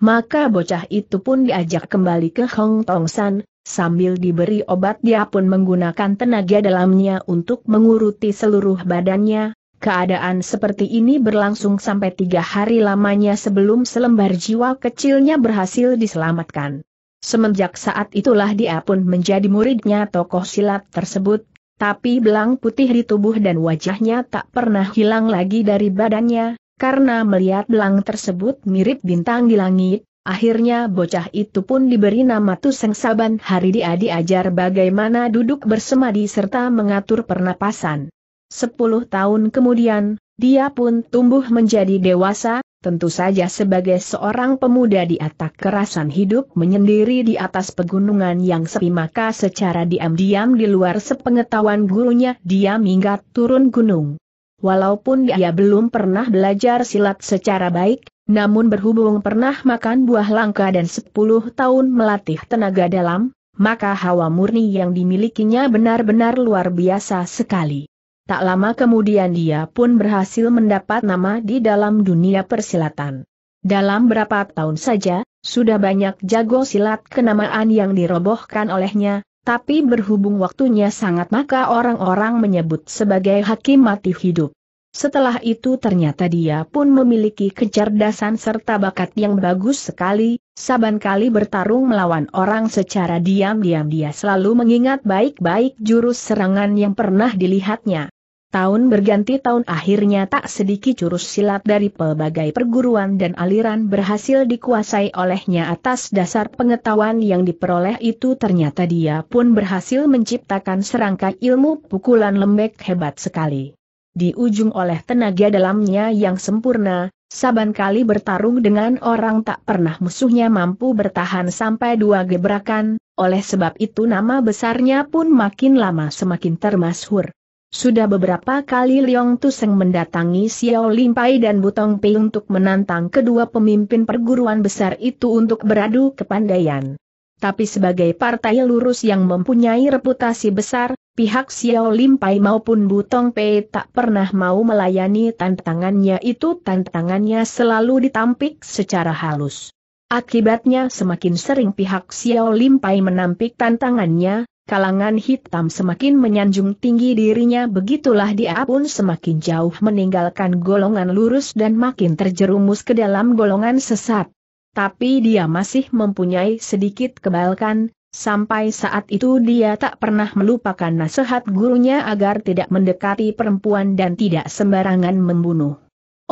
Maka bocah itu pun diajak kembali ke Hong Tong San, sambil diberi obat dia pun menggunakan tenaga dalamnya untuk menguruti seluruh badannya. Keadaan seperti ini berlangsung sampai tiga hari lamanya sebelum selembar jiwa kecilnya berhasil diselamatkan. Semenjak saat itulah dia pun menjadi muridnya tokoh silat tersebut, tapi belang putih di tubuh dan wajahnya tak pernah hilang lagi dari badannya, karena melihat belang tersebut mirip bintang di langit, akhirnya bocah itu pun diberi nama Tuseng Saban hari dia diajar bagaimana duduk bersemadi serta mengatur pernapasan. Sepuluh tahun kemudian, dia pun tumbuh menjadi dewasa, tentu saja sebagai seorang pemuda di atas kerasan hidup menyendiri di atas pegunungan yang sepi maka secara diam-diam di luar sepengetahuan gurunya dia minggat turun gunung. Walaupun dia belum pernah belajar silat secara baik, namun berhubung pernah makan buah langka dan 10 tahun melatih tenaga dalam, maka hawa murni yang dimilikinya benar-benar luar biasa sekali. Tak lama kemudian dia pun berhasil mendapat nama di dalam dunia persilatan. Dalam berapa tahun saja, sudah banyak jago silat kenamaan yang dirobohkan olehnya, tapi berhubung waktunya sangat maka orang-orang menyebut sebagai hakim mati hidup. Setelah itu ternyata dia pun memiliki kecerdasan serta bakat yang bagus sekali, saban kali bertarung melawan orang secara diam-diam dia selalu mengingat baik-baik jurus serangan yang pernah dilihatnya. Tahun berganti tahun akhirnya tak sedikit jurus silat dari pelbagai perguruan dan aliran berhasil dikuasai olehnya atas dasar pengetahuan yang diperoleh itu ternyata dia pun berhasil menciptakan serangka ilmu pukulan lembek hebat sekali. Di ujung oleh tenaga dalamnya yang sempurna, saban kali bertarung dengan orang tak pernah musuhnya mampu bertahan sampai dua gebrakan, oleh sebab itu nama besarnya pun makin lama semakin termasuk. Sudah beberapa kali Liong Tuseng mendatangi Xiao Limpai dan Butong Pei untuk menantang kedua pemimpin perguruan besar itu untuk beradu kepandaian. Tapi sebagai partai lurus yang mempunyai reputasi besar, pihak Xiao Limpai maupun Butong Pei tak pernah mau melayani tantangannya itu tantangannya selalu ditampik secara halus. Akibatnya semakin sering pihak Xiao Limpai menampik tantangannya, kalangan hitam semakin menyanjung tinggi dirinya begitulah dia pun semakin jauh meninggalkan golongan lurus dan makin terjerumus ke dalam golongan sesat. Tapi dia masih mempunyai sedikit kebalkan, sampai saat itu dia tak pernah melupakan nasihat gurunya agar tidak mendekati perempuan dan tidak sembarangan membunuh.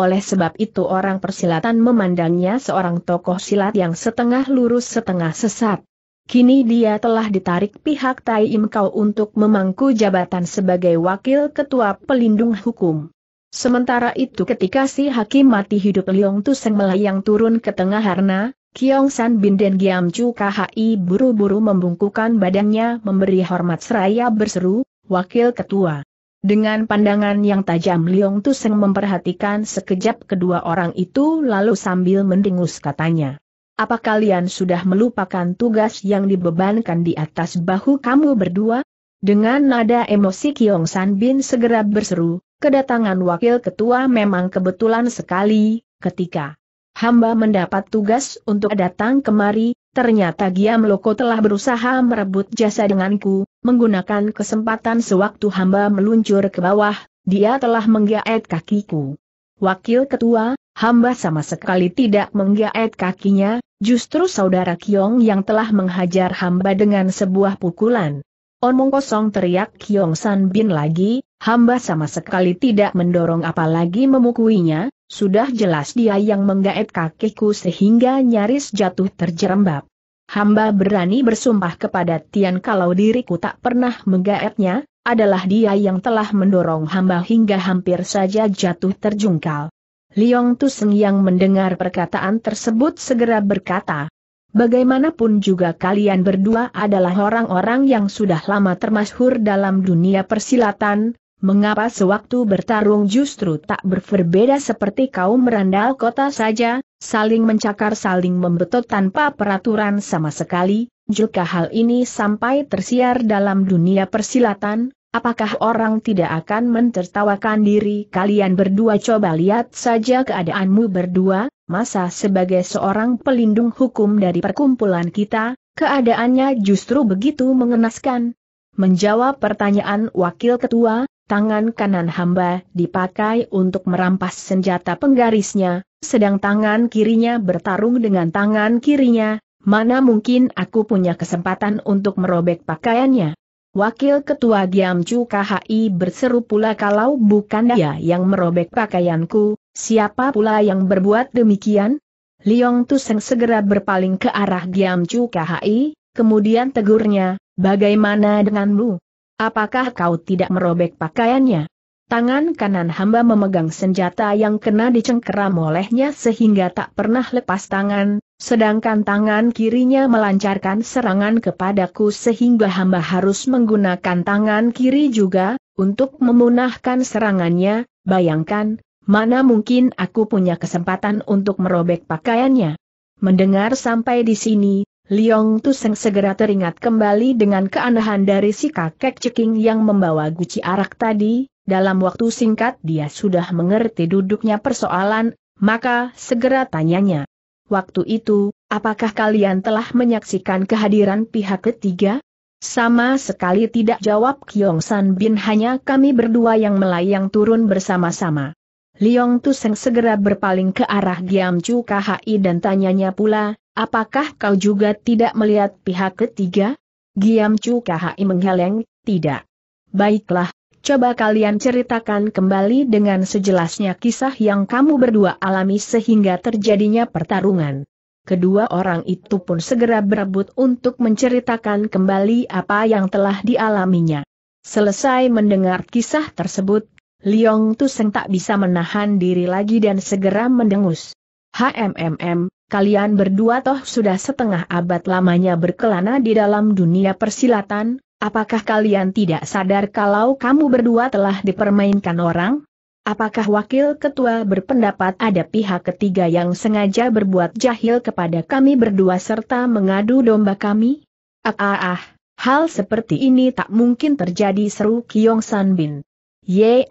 Oleh sebab itu orang persilatan memandangnya seorang tokoh silat yang setengah lurus setengah sesat. Kini dia telah ditarik pihak Tai Im Kau untuk memangku jabatan sebagai wakil ketua pelindung hukum. Sementara itu ketika si hakim mati hidup Liong Tuseng melayang turun ke tengah harna, Kiong San Bin dan Giam Chu KHI buru-buru membungkukan badannya memberi hormat seraya berseru, Wakil Ketua. Dengan pandangan yang tajam Liong Tuseng memperhatikan sekejap kedua orang itu lalu sambil mendengus katanya apa kalian sudah melupakan tugas yang dibebankan di atas bahu kamu berdua? Dengan nada emosi Kiong San Bin segera berseru, kedatangan wakil ketua memang kebetulan sekali, ketika hamba mendapat tugas untuk datang kemari, ternyata Giam Loko telah berusaha merebut jasa denganku, menggunakan kesempatan sewaktu hamba meluncur ke bawah, dia telah menggaet kakiku. Wakil ketua, hamba sama sekali tidak menggaet kakinya, Justru saudara Kiong yang telah menghajar hamba dengan sebuah pukulan. Omong kosong teriak Kiong San Bin lagi, hamba sama sekali tidak mendorong apalagi memukuinya, sudah jelas dia yang menggaet kakiku sehingga nyaris jatuh terjerembab. Hamba berani bersumpah kepada Tian kalau diriku tak pernah menggaetnya, adalah dia yang telah mendorong hamba hingga hampir saja jatuh terjungkal. Liong Tuseng yang mendengar perkataan tersebut segera berkata, Bagaimanapun juga kalian berdua adalah orang-orang yang sudah lama termasyhur dalam dunia persilatan, mengapa sewaktu bertarung justru tak berbeda seperti kaum merandal kota saja, saling mencakar saling membetot tanpa peraturan sama sekali, jika hal ini sampai tersiar dalam dunia persilatan, Apakah orang tidak akan mentertawakan diri kalian berdua? Coba lihat saja keadaanmu berdua, masa sebagai seorang pelindung hukum dari perkumpulan kita, keadaannya justru begitu mengenaskan. Menjawab pertanyaan wakil ketua, tangan kanan hamba dipakai untuk merampas senjata penggarisnya, sedang tangan kirinya bertarung dengan tangan kirinya, mana mungkin aku punya kesempatan untuk merobek pakaiannya. Wakil Ketua Giam Chu KHI berseru pula kalau bukan dia yang merobek pakaianku, siapa pula yang berbuat demikian? Liong Tuseng segera berpaling ke arah Giam Chu KHI, kemudian tegurnya, bagaimana denganmu? Apakah kau tidak merobek pakaiannya? Tangan kanan hamba memegang senjata yang kena dicengkeram olehnya sehingga tak pernah lepas tangan, Sedangkan tangan kirinya melancarkan serangan kepadaku sehingga hamba harus menggunakan tangan kiri juga, untuk memunahkan serangannya, bayangkan, mana mungkin aku punya kesempatan untuk merobek pakaiannya. Mendengar sampai di sini, Liong Tuseng segera teringat kembali dengan keanehan dari si kakek ceking yang membawa guci arak tadi, dalam waktu singkat dia sudah mengerti duduknya persoalan, maka segera tanyanya. Waktu itu, apakah kalian telah menyaksikan kehadiran pihak ketiga? Sama sekali tidak jawab Kyong San Bin hanya kami berdua yang melayang turun bersama-sama. Liong Tuseng segera berpaling ke arah Giam Chu KHI dan tanyanya pula, apakah kau juga tidak melihat pihak ketiga? Giam Chu KHI menggeleng, tidak. Baiklah, Coba kalian ceritakan kembali dengan sejelasnya kisah yang kamu berdua alami sehingga terjadinya pertarungan. Kedua orang itu pun segera berebut untuk menceritakan kembali apa yang telah dialaminya. Selesai mendengar kisah tersebut, Liong Tuseng tak bisa menahan diri lagi dan segera mendengus. HMMM, kalian berdua toh sudah setengah abad lamanya berkelana di dalam dunia persilatan, Apakah kalian tidak sadar kalau kamu berdua telah dipermainkan orang? Apakah wakil ketua berpendapat ada pihak ketiga yang sengaja berbuat jahil kepada kami berdua serta mengadu domba kami? Ah ah ah, hal seperti ini tak mungkin terjadi seru Kiong San Bin.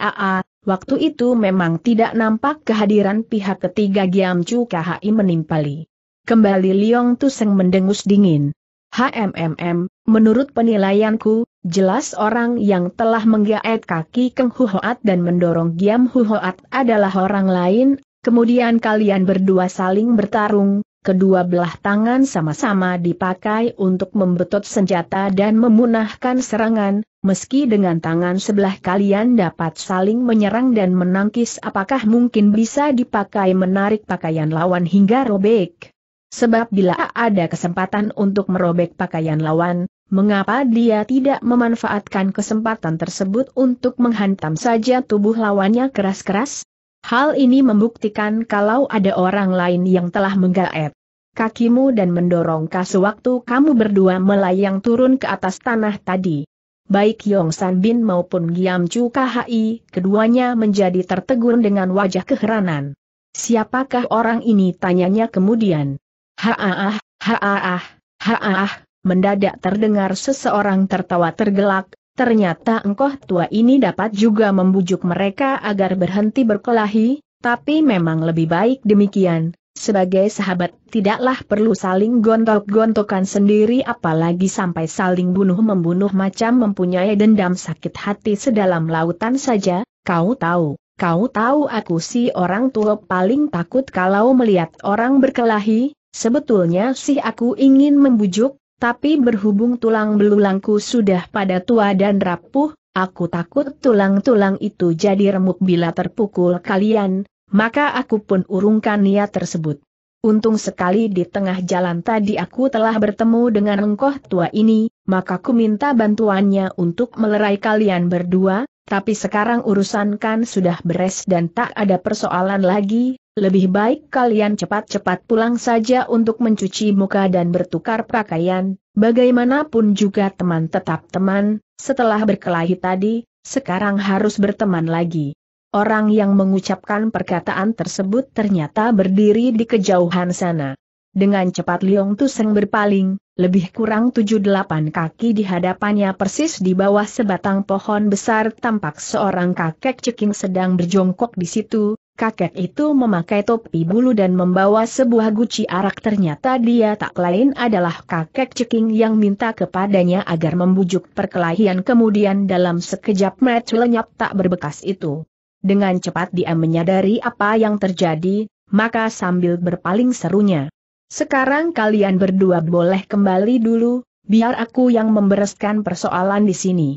Ah, ah, waktu itu memang tidak nampak kehadiran pihak ketiga Giam Chu KHI menimpali. Kembali Liong Tuseng mendengus dingin. HMMM, Menurut penilaianku, jelas orang yang telah menggaet kaki Keng Huhoat dan mendorong Giam Huhoat adalah orang lain, kemudian kalian berdua saling bertarung, kedua belah tangan sama-sama dipakai untuk membetot senjata dan memunahkan serangan, meski dengan tangan sebelah kalian dapat saling menyerang dan menangkis apakah mungkin bisa dipakai menarik pakaian lawan hingga robek. Sebab bila ada kesempatan untuk merobek pakaian lawan, mengapa dia tidak memanfaatkan kesempatan tersebut untuk menghantam saja tubuh lawannya keras-keras? Hal ini membuktikan kalau ada orang lain yang telah menggaet kakimu dan mendorong kasu waktu kamu berdua melayang turun ke atas tanah tadi. Baik Yong San Bin maupun Giam Chu KHI, keduanya menjadi tertegun dengan wajah keheranan. Siapakah orang ini tanyanya kemudian? Haaah, haaah, haaah, mendadak terdengar seseorang tertawa tergelak, ternyata engkau tua ini dapat juga membujuk mereka agar berhenti berkelahi, tapi memang lebih baik demikian, sebagai sahabat tidaklah perlu saling gontok-gontokan sendiri apalagi sampai saling bunuh-membunuh macam mempunyai dendam sakit hati sedalam lautan saja, kau tahu, kau tahu aku si orang tua paling takut kalau melihat orang berkelahi, sebetulnya sih aku ingin membujuk, tapi berhubung tulang belulangku sudah pada tua dan rapuh, aku takut tulang-tulang itu jadi remuk bila terpukul kalian, maka aku pun urungkan niat tersebut. Untung sekali di tengah jalan tadi aku telah bertemu dengan engkoh tua ini, maka ku minta bantuannya untuk melerai kalian berdua, tapi sekarang urusan kan sudah beres dan tak ada persoalan lagi, lebih baik kalian cepat-cepat pulang saja untuk mencuci muka dan bertukar pakaian, bagaimanapun juga teman tetap teman, setelah berkelahi tadi, sekarang harus berteman lagi. Orang yang mengucapkan perkataan tersebut ternyata berdiri di kejauhan sana. Dengan cepat Liong Tuseng berpaling, lebih kurang 7-8 kaki di hadapannya persis di bawah sebatang pohon besar tampak seorang kakek ceking sedang berjongkok di situ, kakek itu memakai topi bulu dan membawa sebuah guci arak ternyata dia tak lain adalah kakek ceking yang minta kepadanya agar membujuk perkelahian kemudian dalam sekejap match lenyap tak berbekas itu. Dengan cepat dia menyadari apa yang terjadi, maka sambil berpaling serunya. Sekarang kalian berdua boleh kembali dulu, biar aku yang membereskan persoalan di sini.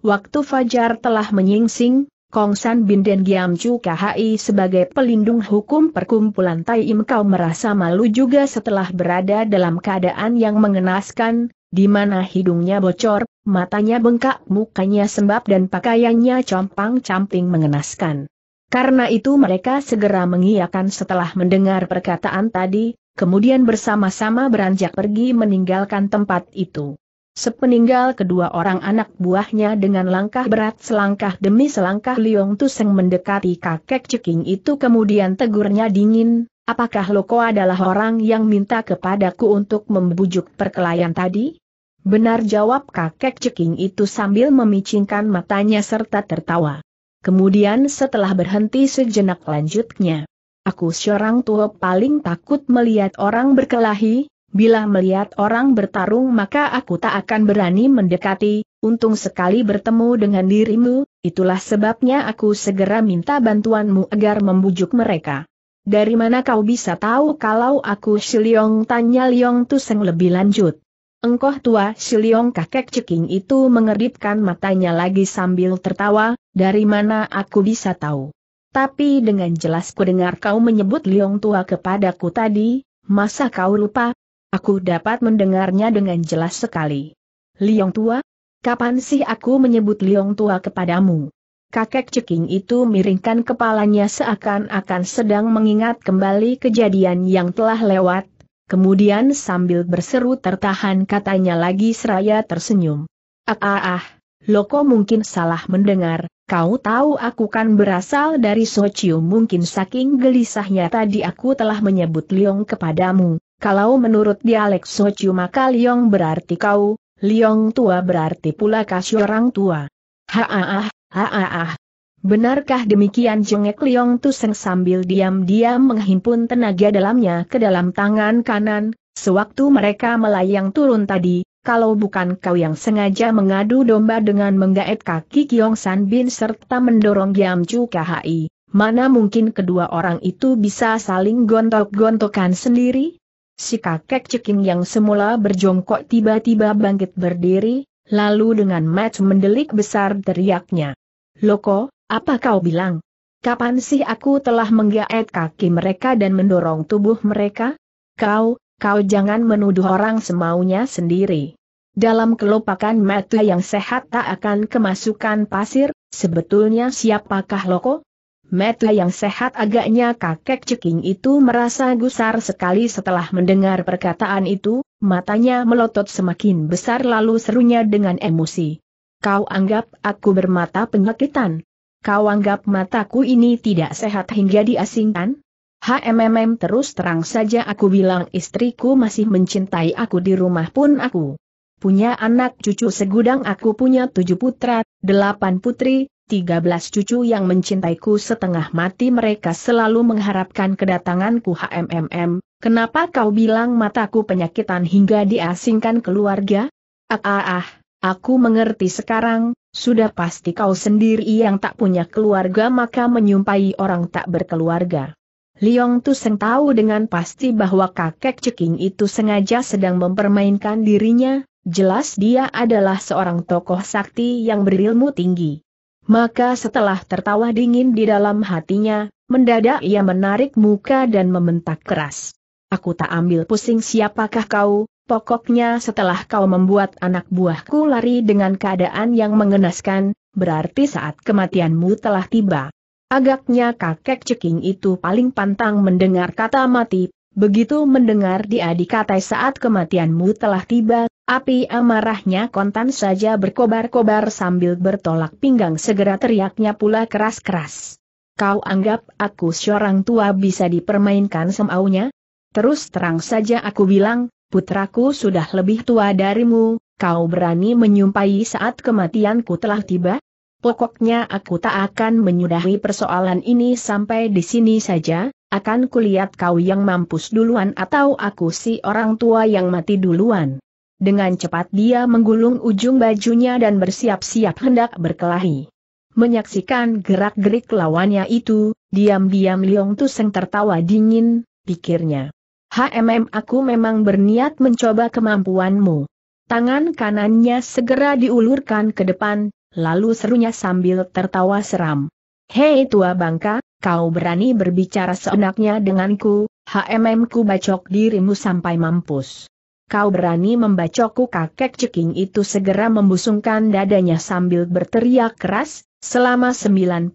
Waktu fajar telah menyingsing, Kongsan Bin dan Giam Chu KHI sebagai pelindung hukum perkumpulan Tai Im kau merasa malu juga setelah berada dalam keadaan yang mengenaskan, di mana hidungnya bocor, matanya bengkak, mukanya sembab dan pakaiannya compang-camping mengenaskan. Karena itu mereka segera mengiyakan setelah mendengar perkataan tadi, kemudian bersama-sama beranjak pergi meninggalkan tempat itu. Sepeninggal kedua orang anak buahnya dengan langkah berat selangkah demi selangkah Liong Tuseng mendekati kakek ceking itu kemudian tegurnya dingin, apakah Loko adalah orang yang minta kepadaku untuk membujuk perkelahian tadi? Benar jawab kakek ceking itu sambil memicingkan matanya serta tertawa. Kemudian setelah berhenti sejenak lanjutnya. Aku seorang tua paling takut melihat orang berkelahi, Bila melihat orang bertarung maka aku tak akan berani mendekati, untung sekali bertemu dengan dirimu, itulah sebabnya aku segera minta bantuanmu agar membujuk mereka. Dari mana kau bisa tahu kalau aku Shiliong tanya Liong Tuseng lebih lanjut. Engkoh tua Shiliong kakek ceking itu mengeritkan matanya lagi sambil tertawa, dari mana aku bisa tahu. Tapi dengan jelas ku kau menyebut Liong tua kepadaku tadi, masa kau lupa, Aku dapat mendengarnya dengan jelas sekali. Liong tua? Kapan sih aku menyebut Liong tua kepadamu? Kakek ceking itu miringkan kepalanya seakan-akan sedang mengingat kembali kejadian yang telah lewat, kemudian sambil berseru tertahan katanya lagi seraya tersenyum. Ah ah ah, Loko mungkin salah mendengar, kau tahu aku kan berasal dari Sochiu mungkin saking gelisahnya tadi aku telah menyebut Liong kepadamu, kalau menurut dialek Sochu maka Liong berarti kau, Liong tua berarti pula kasih orang tua. Haah, haah. Benarkah demikian jengek Liong Tuseng sambil diam-diam menghimpun tenaga dalamnya ke dalam tangan kanan, sewaktu mereka melayang turun tadi, kalau bukan kau yang sengaja mengadu domba dengan menggaet kaki Kiong San Bin serta mendorong Giam Chu KHI, mana mungkin kedua orang itu bisa saling gontok-gontokan sendiri? Si kakek ceking yang semula berjongkok tiba-tiba bangkit berdiri, lalu dengan mat mendelik besar teriaknya. Loko, apa kau bilang? Kapan sih aku telah menggaet kaki mereka dan mendorong tubuh mereka? Kau, kau jangan menuduh orang semaunya sendiri. Dalam kelopakan mata yang sehat tak akan kemasukan pasir, sebetulnya siapakah Loko? Mata yang sehat agaknya kakek ceking itu merasa gusar sekali setelah mendengar perkataan itu, matanya melotot semakin besar lalu serunya dengan emosi. Kau anggap aku bermata penyakitan? Kau anggap mataku ini tidak sehat hingga diasingkan? HMMM terus terang saja aku bilang istriku masih mencintai aku di rumah pun aku. Punya anak cucu segudang aku punya tujuh putra, delapan putri, 13 cucu yang mencintaiku setengah mati mereka selalu mengharapkan kedatanganku HMMM, kenapa kau bilang mataku penyakitan hingga diasingkan keluarga? Ah ah ah, aku mengerti sekarang, sudah pasti kau sendiri yang tak punya keluarga maka menyumpai orang tak berkeluarga. Liong Tuseng tahu dengan pasti bahwa kakek ceking itu sengaja sedang mempermainkan dirinya, jelas dia adalah seorang tokoh sakti yang berilmu tinggi. Maka setelah tertawa dingin di dalam hatinya, mendadak ia menarik muka dan mementak keras. Aku tak ambil pusing siapakah kau, pokoknya setelah kau membuat anak buahku lari dengan keadaan yang mengenaskan, berarti saat kematianmu telah tiba. Agaknya kakek ceking itu paling pantang mendengar kata mati, begitu mendengar dia dikatai saat kematianmu telah tiba, Api amarahnya kontan saja berkobar-kobar sambil bertolak pinggang segera teriaknya pula keras-keras. Kau anggap aku seorang tua bisa dipermainkan semaunya? Terus terang saja aku bilang, putraku sudah lebih tua darimu, kau berani menyumpahi saat kematianku telah tiba? Pokoknya aku tak akan menyudahi persoalan ini sampai di sini saja, akan kulihat kau yang mampus duluan atau aku si orang tua yang mati duluan. Dengan cepat dia menggulung ujung bajunya dan bersiap-siap hendak berkelahi. Menyaksikan gerak-gerik lawannya itu, diam-diam Liong Tuseng tertawa dingin, pikirnya. HMM aku memang berniat mencoba kemampuanmu. Tangan kanannya segera diulurkan ke depan, lalu serunya sambil tertawa seram. Hei tua bangka, kau berani berbicara seenaknya denganku, HMM ku bacok dirimu sampai mampus kau berani membacoku? kakek ceking itu segera membusungkan dadanya sambil berteriak keras, selama 98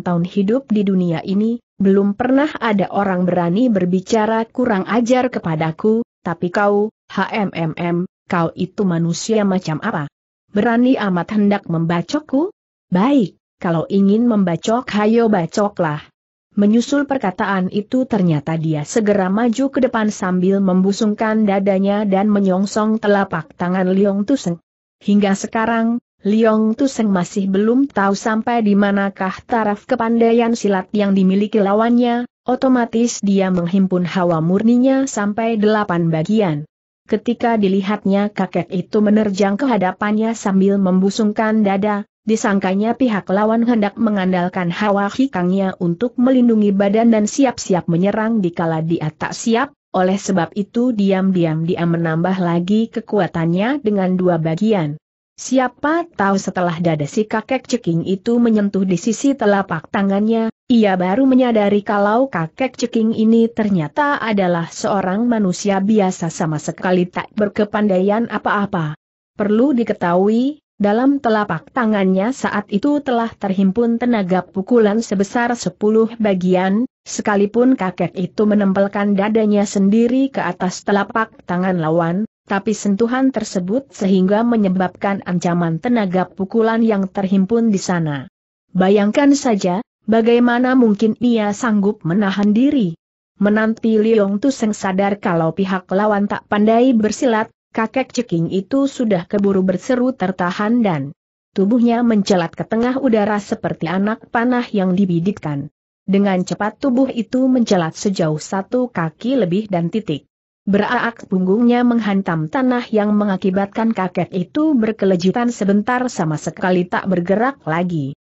tahun hidup di dunia ini, belum pernah ada orang berani berbicara kurang ajar kepadaku, tapi kau, HMMM, kau itu manusia macam apa? Berani amat hendak membacokku? Baik, kalau ingin membacok hayo bacoklah. Menyusul perkataan itu ternyata dia segera maju ke depan sambil membusungkan dadanya dan menyongsong telapak tangan Liong Tuseng. Hingga sekarang, Liong Tuseng masih belum tahu sampai di manakah taraf kepandaian silat yang dimiliki lawannya, otomatis dia menghimpun hawa murninya sampai delapan bagian. Ketika dilihatnya kakek itu menerjang ke hadapannya sambil membusungkan dada, disangkanya pihak lawan hendak mengandalkan hawa hikangnya untuk melindungi badan dan siap-siap menyerang dikala dia tak siap, oleh sebab itu diam-diam dia menambah lagi kekuatannya dengan dua bagian. Siapa tahu setelah dada si kakek ceking itu menyentuh di sisi telapak tangannya, ia baru menyadari kalau kakek ceking ini ternyata adalah seorang manusia biasa sama sekali tak berkepandaian apa-apa. Perlu diketahui, dalam telapak tangannya saat itu telah terhimpun tenaga pukulan sebesar sepuluh bagian, sekalipun kakek itu menempelkan dadanya sendiri ke atas telapak tangan lawan, tapi sentuhan tersebut sehingga menyebabkan ancaman tenaga pukulan yang terhimpun di sana. Bayangkan saja, bagaimana mungkin ia sanggup menahan diri. Menanti Liong Tuseng sadar kalau pihak lawan tak pandai bersilat, Kakek ceking itu sudah keburu berseru tertahan dan tubuhnya mencelat ke tengah udara seperti anak panah yang dibidikkan. Dengan cepat tubuh itu mencelat sejauh satu kaki lebih dan titik. Beraak punggungnya menghantam tanah yang mengakibatkan kakek itu berkelejutan sebentar sama sekali tak bergerak lagi.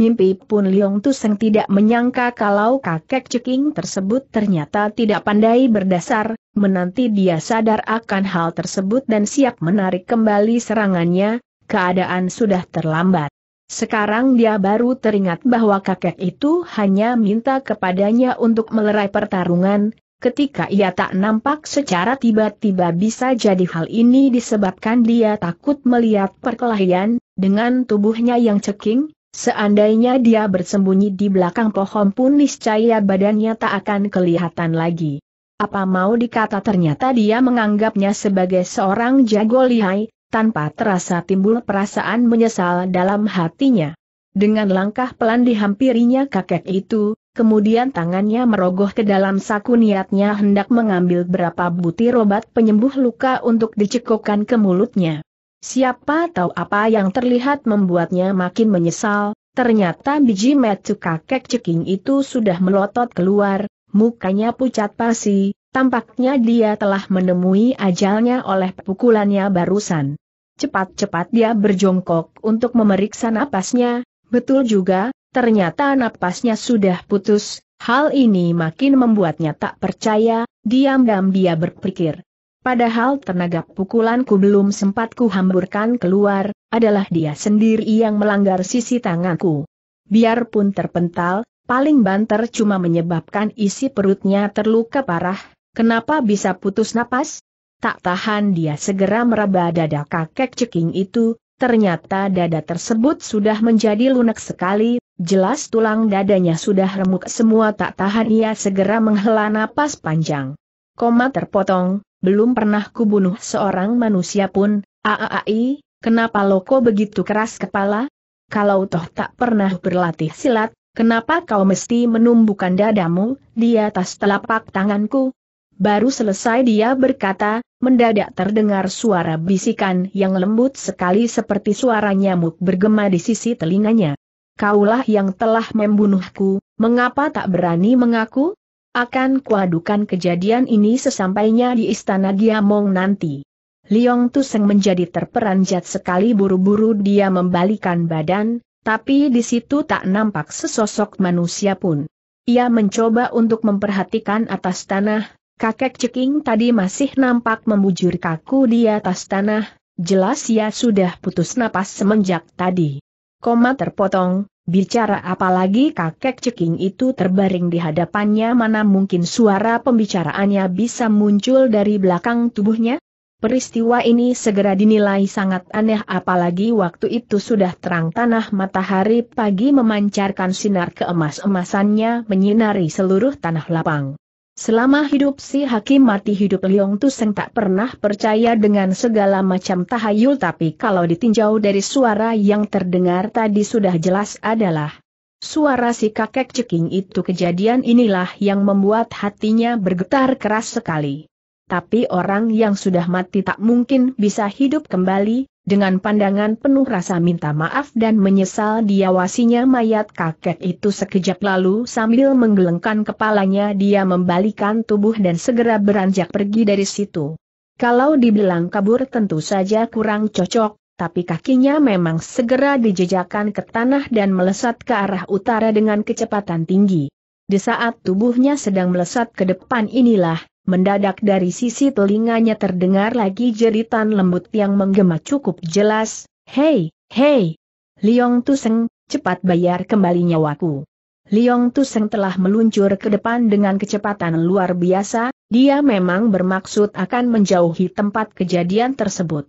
Mimpi pun Liong Tuseng tidak menyangka kalau kakek ceking tersebut ternyata tidak pandai berdasar, menanti dia sadar akan hal tersebut dan siap menarik kembali serangannya, keadaan sudah terlambat. Sekarang dia baru teringat bahwa kakek itu hanya minta kepadanya untuk melerai pertarungan, ketika ia tak nampak secara tiba-tiba bisa jadi hal ini disebabkan dia takut melihat perkelahian, dengan tubuhnya yang ceking, Seandainya dia bersembunyi di belakang pohon pun niscaya badannya tak akan kelihatan lagi. Apa mau dikata ternyata dia menganggapnya sebagai seorang jago lihai, tanpa terasa timbul perasaan menyesal dalam hatinya. Dengan langkah pelan dihampirinya kakek itu, kemudian tangannya merogoh ke dalam saku niatnya hendak mengambil berapa butir obat penyembuh luka untuk dicekokkan ke mulutnya. Siapa tahu apa yang terlihat membuatnya makin menyesal, ternyata biji metu kakek ceking itu sudah melotot keluar, mukanya pucat pasi, tampaknya dia telah menemui ajalnya oleh pukulannya barusan. Cepat-cepat dia berjongkok untuk memeriksa napasnya, betul juga, ternyata napasnya sudah putus, hal ini makin membuatnya tak percaya, diam-diam dia berpikir. Padahal tenaga pukulanku belum sempat kuhamburkan keluar, adalah dia sendiri yang melanggar sisi tanganku. Biarpun terpental, paling banter cuma menyebabkan isi perutnya terluka parah, kenapa bisa putus napas? Tak tahan dia segera meraba dada kakek ceking itu, ternyata dada tersebut sudah menjadi lunak sekali, jelas tulang dadanya sudah remuk semua tak tahan ia segera menghela napas panjang. Koma terpotong, belum pernah kubunuh seorang manusia pun, aai, kenapa loko begitu keras kepala? Kalau toh tak pernah berlatih silat, kenapa kau mesti menumbuhkan dadamu di atas telapak tanganku? Baru selesai dia berkata, mendadak terdengar suara bisikan yang lembut sekali seperti suara nyamuk bergema di sisi telinganya. Kaulah yang telah membunuhku, mengapa tak berani mengaku? Akan kuadukan kejadian ini sesampainya di istana Giamong nanti. Liong Tuseng menjadi terperanjat sekali buru-buru dia membalikan badan, tapi di situ tak nampak sesosok manusia pun. Ia mencoba untuk memperhatikan atas tanah, kakek ceking tadi masih nampak membujur kaku di atas tanah, jelas ia sudah putus napas semenjak tadi. Koma terpotong, Bicara apalagi kakek ceking itu terbaring di hadapannya mana mungkin suara pembicaraannya bisa muncul dari belakang tubuhnya? Peristiwa ini segera dinilai sangat aneh apalagi waktu itu sudah terang tanah matahari pagi memancarkan sinar keemas-emasannya menyinari seluruh tanah lapang. Selama hidup si hakim mati hidup Liong Tuseng tak pernah percaya dengan segala macam tahayul tapi kalau ditinjau dari suara yang terdengar tadi sudah jelas adalah Suara si kakek ceking itu kejadian inilah yang membuat hatinya bergetar keras sekali. Tapi orang yang sudah mati tak mungkin bisa hidup kembali, dengan pandangan penuh rasa minta maaf dan menyesal diawasinya mayat kakek itu sekejap lalu sambil menggelengkan kepalanya dia membalikan tubuh dan segera beranjak pergi dari situ. Kalau dibilang kabur tentu saja kurang cocok, tapi kakinya memang segera dijejakkan ke tanah dan melesat ke arah utara dengan kecepatan tinggi. Di saat tubuhnya sedang melesat ke depan inilah, mendadak dari sisi telinganya terdengar lagi jeritan lembut yang menggema cukup jelas, Hei, hei! Liong Tuseng, cepat bayar kembali nyawaku. Liong Tuseng telah meluncur ke depan dengan kecepatan luar biasa, dia memang bermaksud akan menjauhi tempat kejadian tersebut.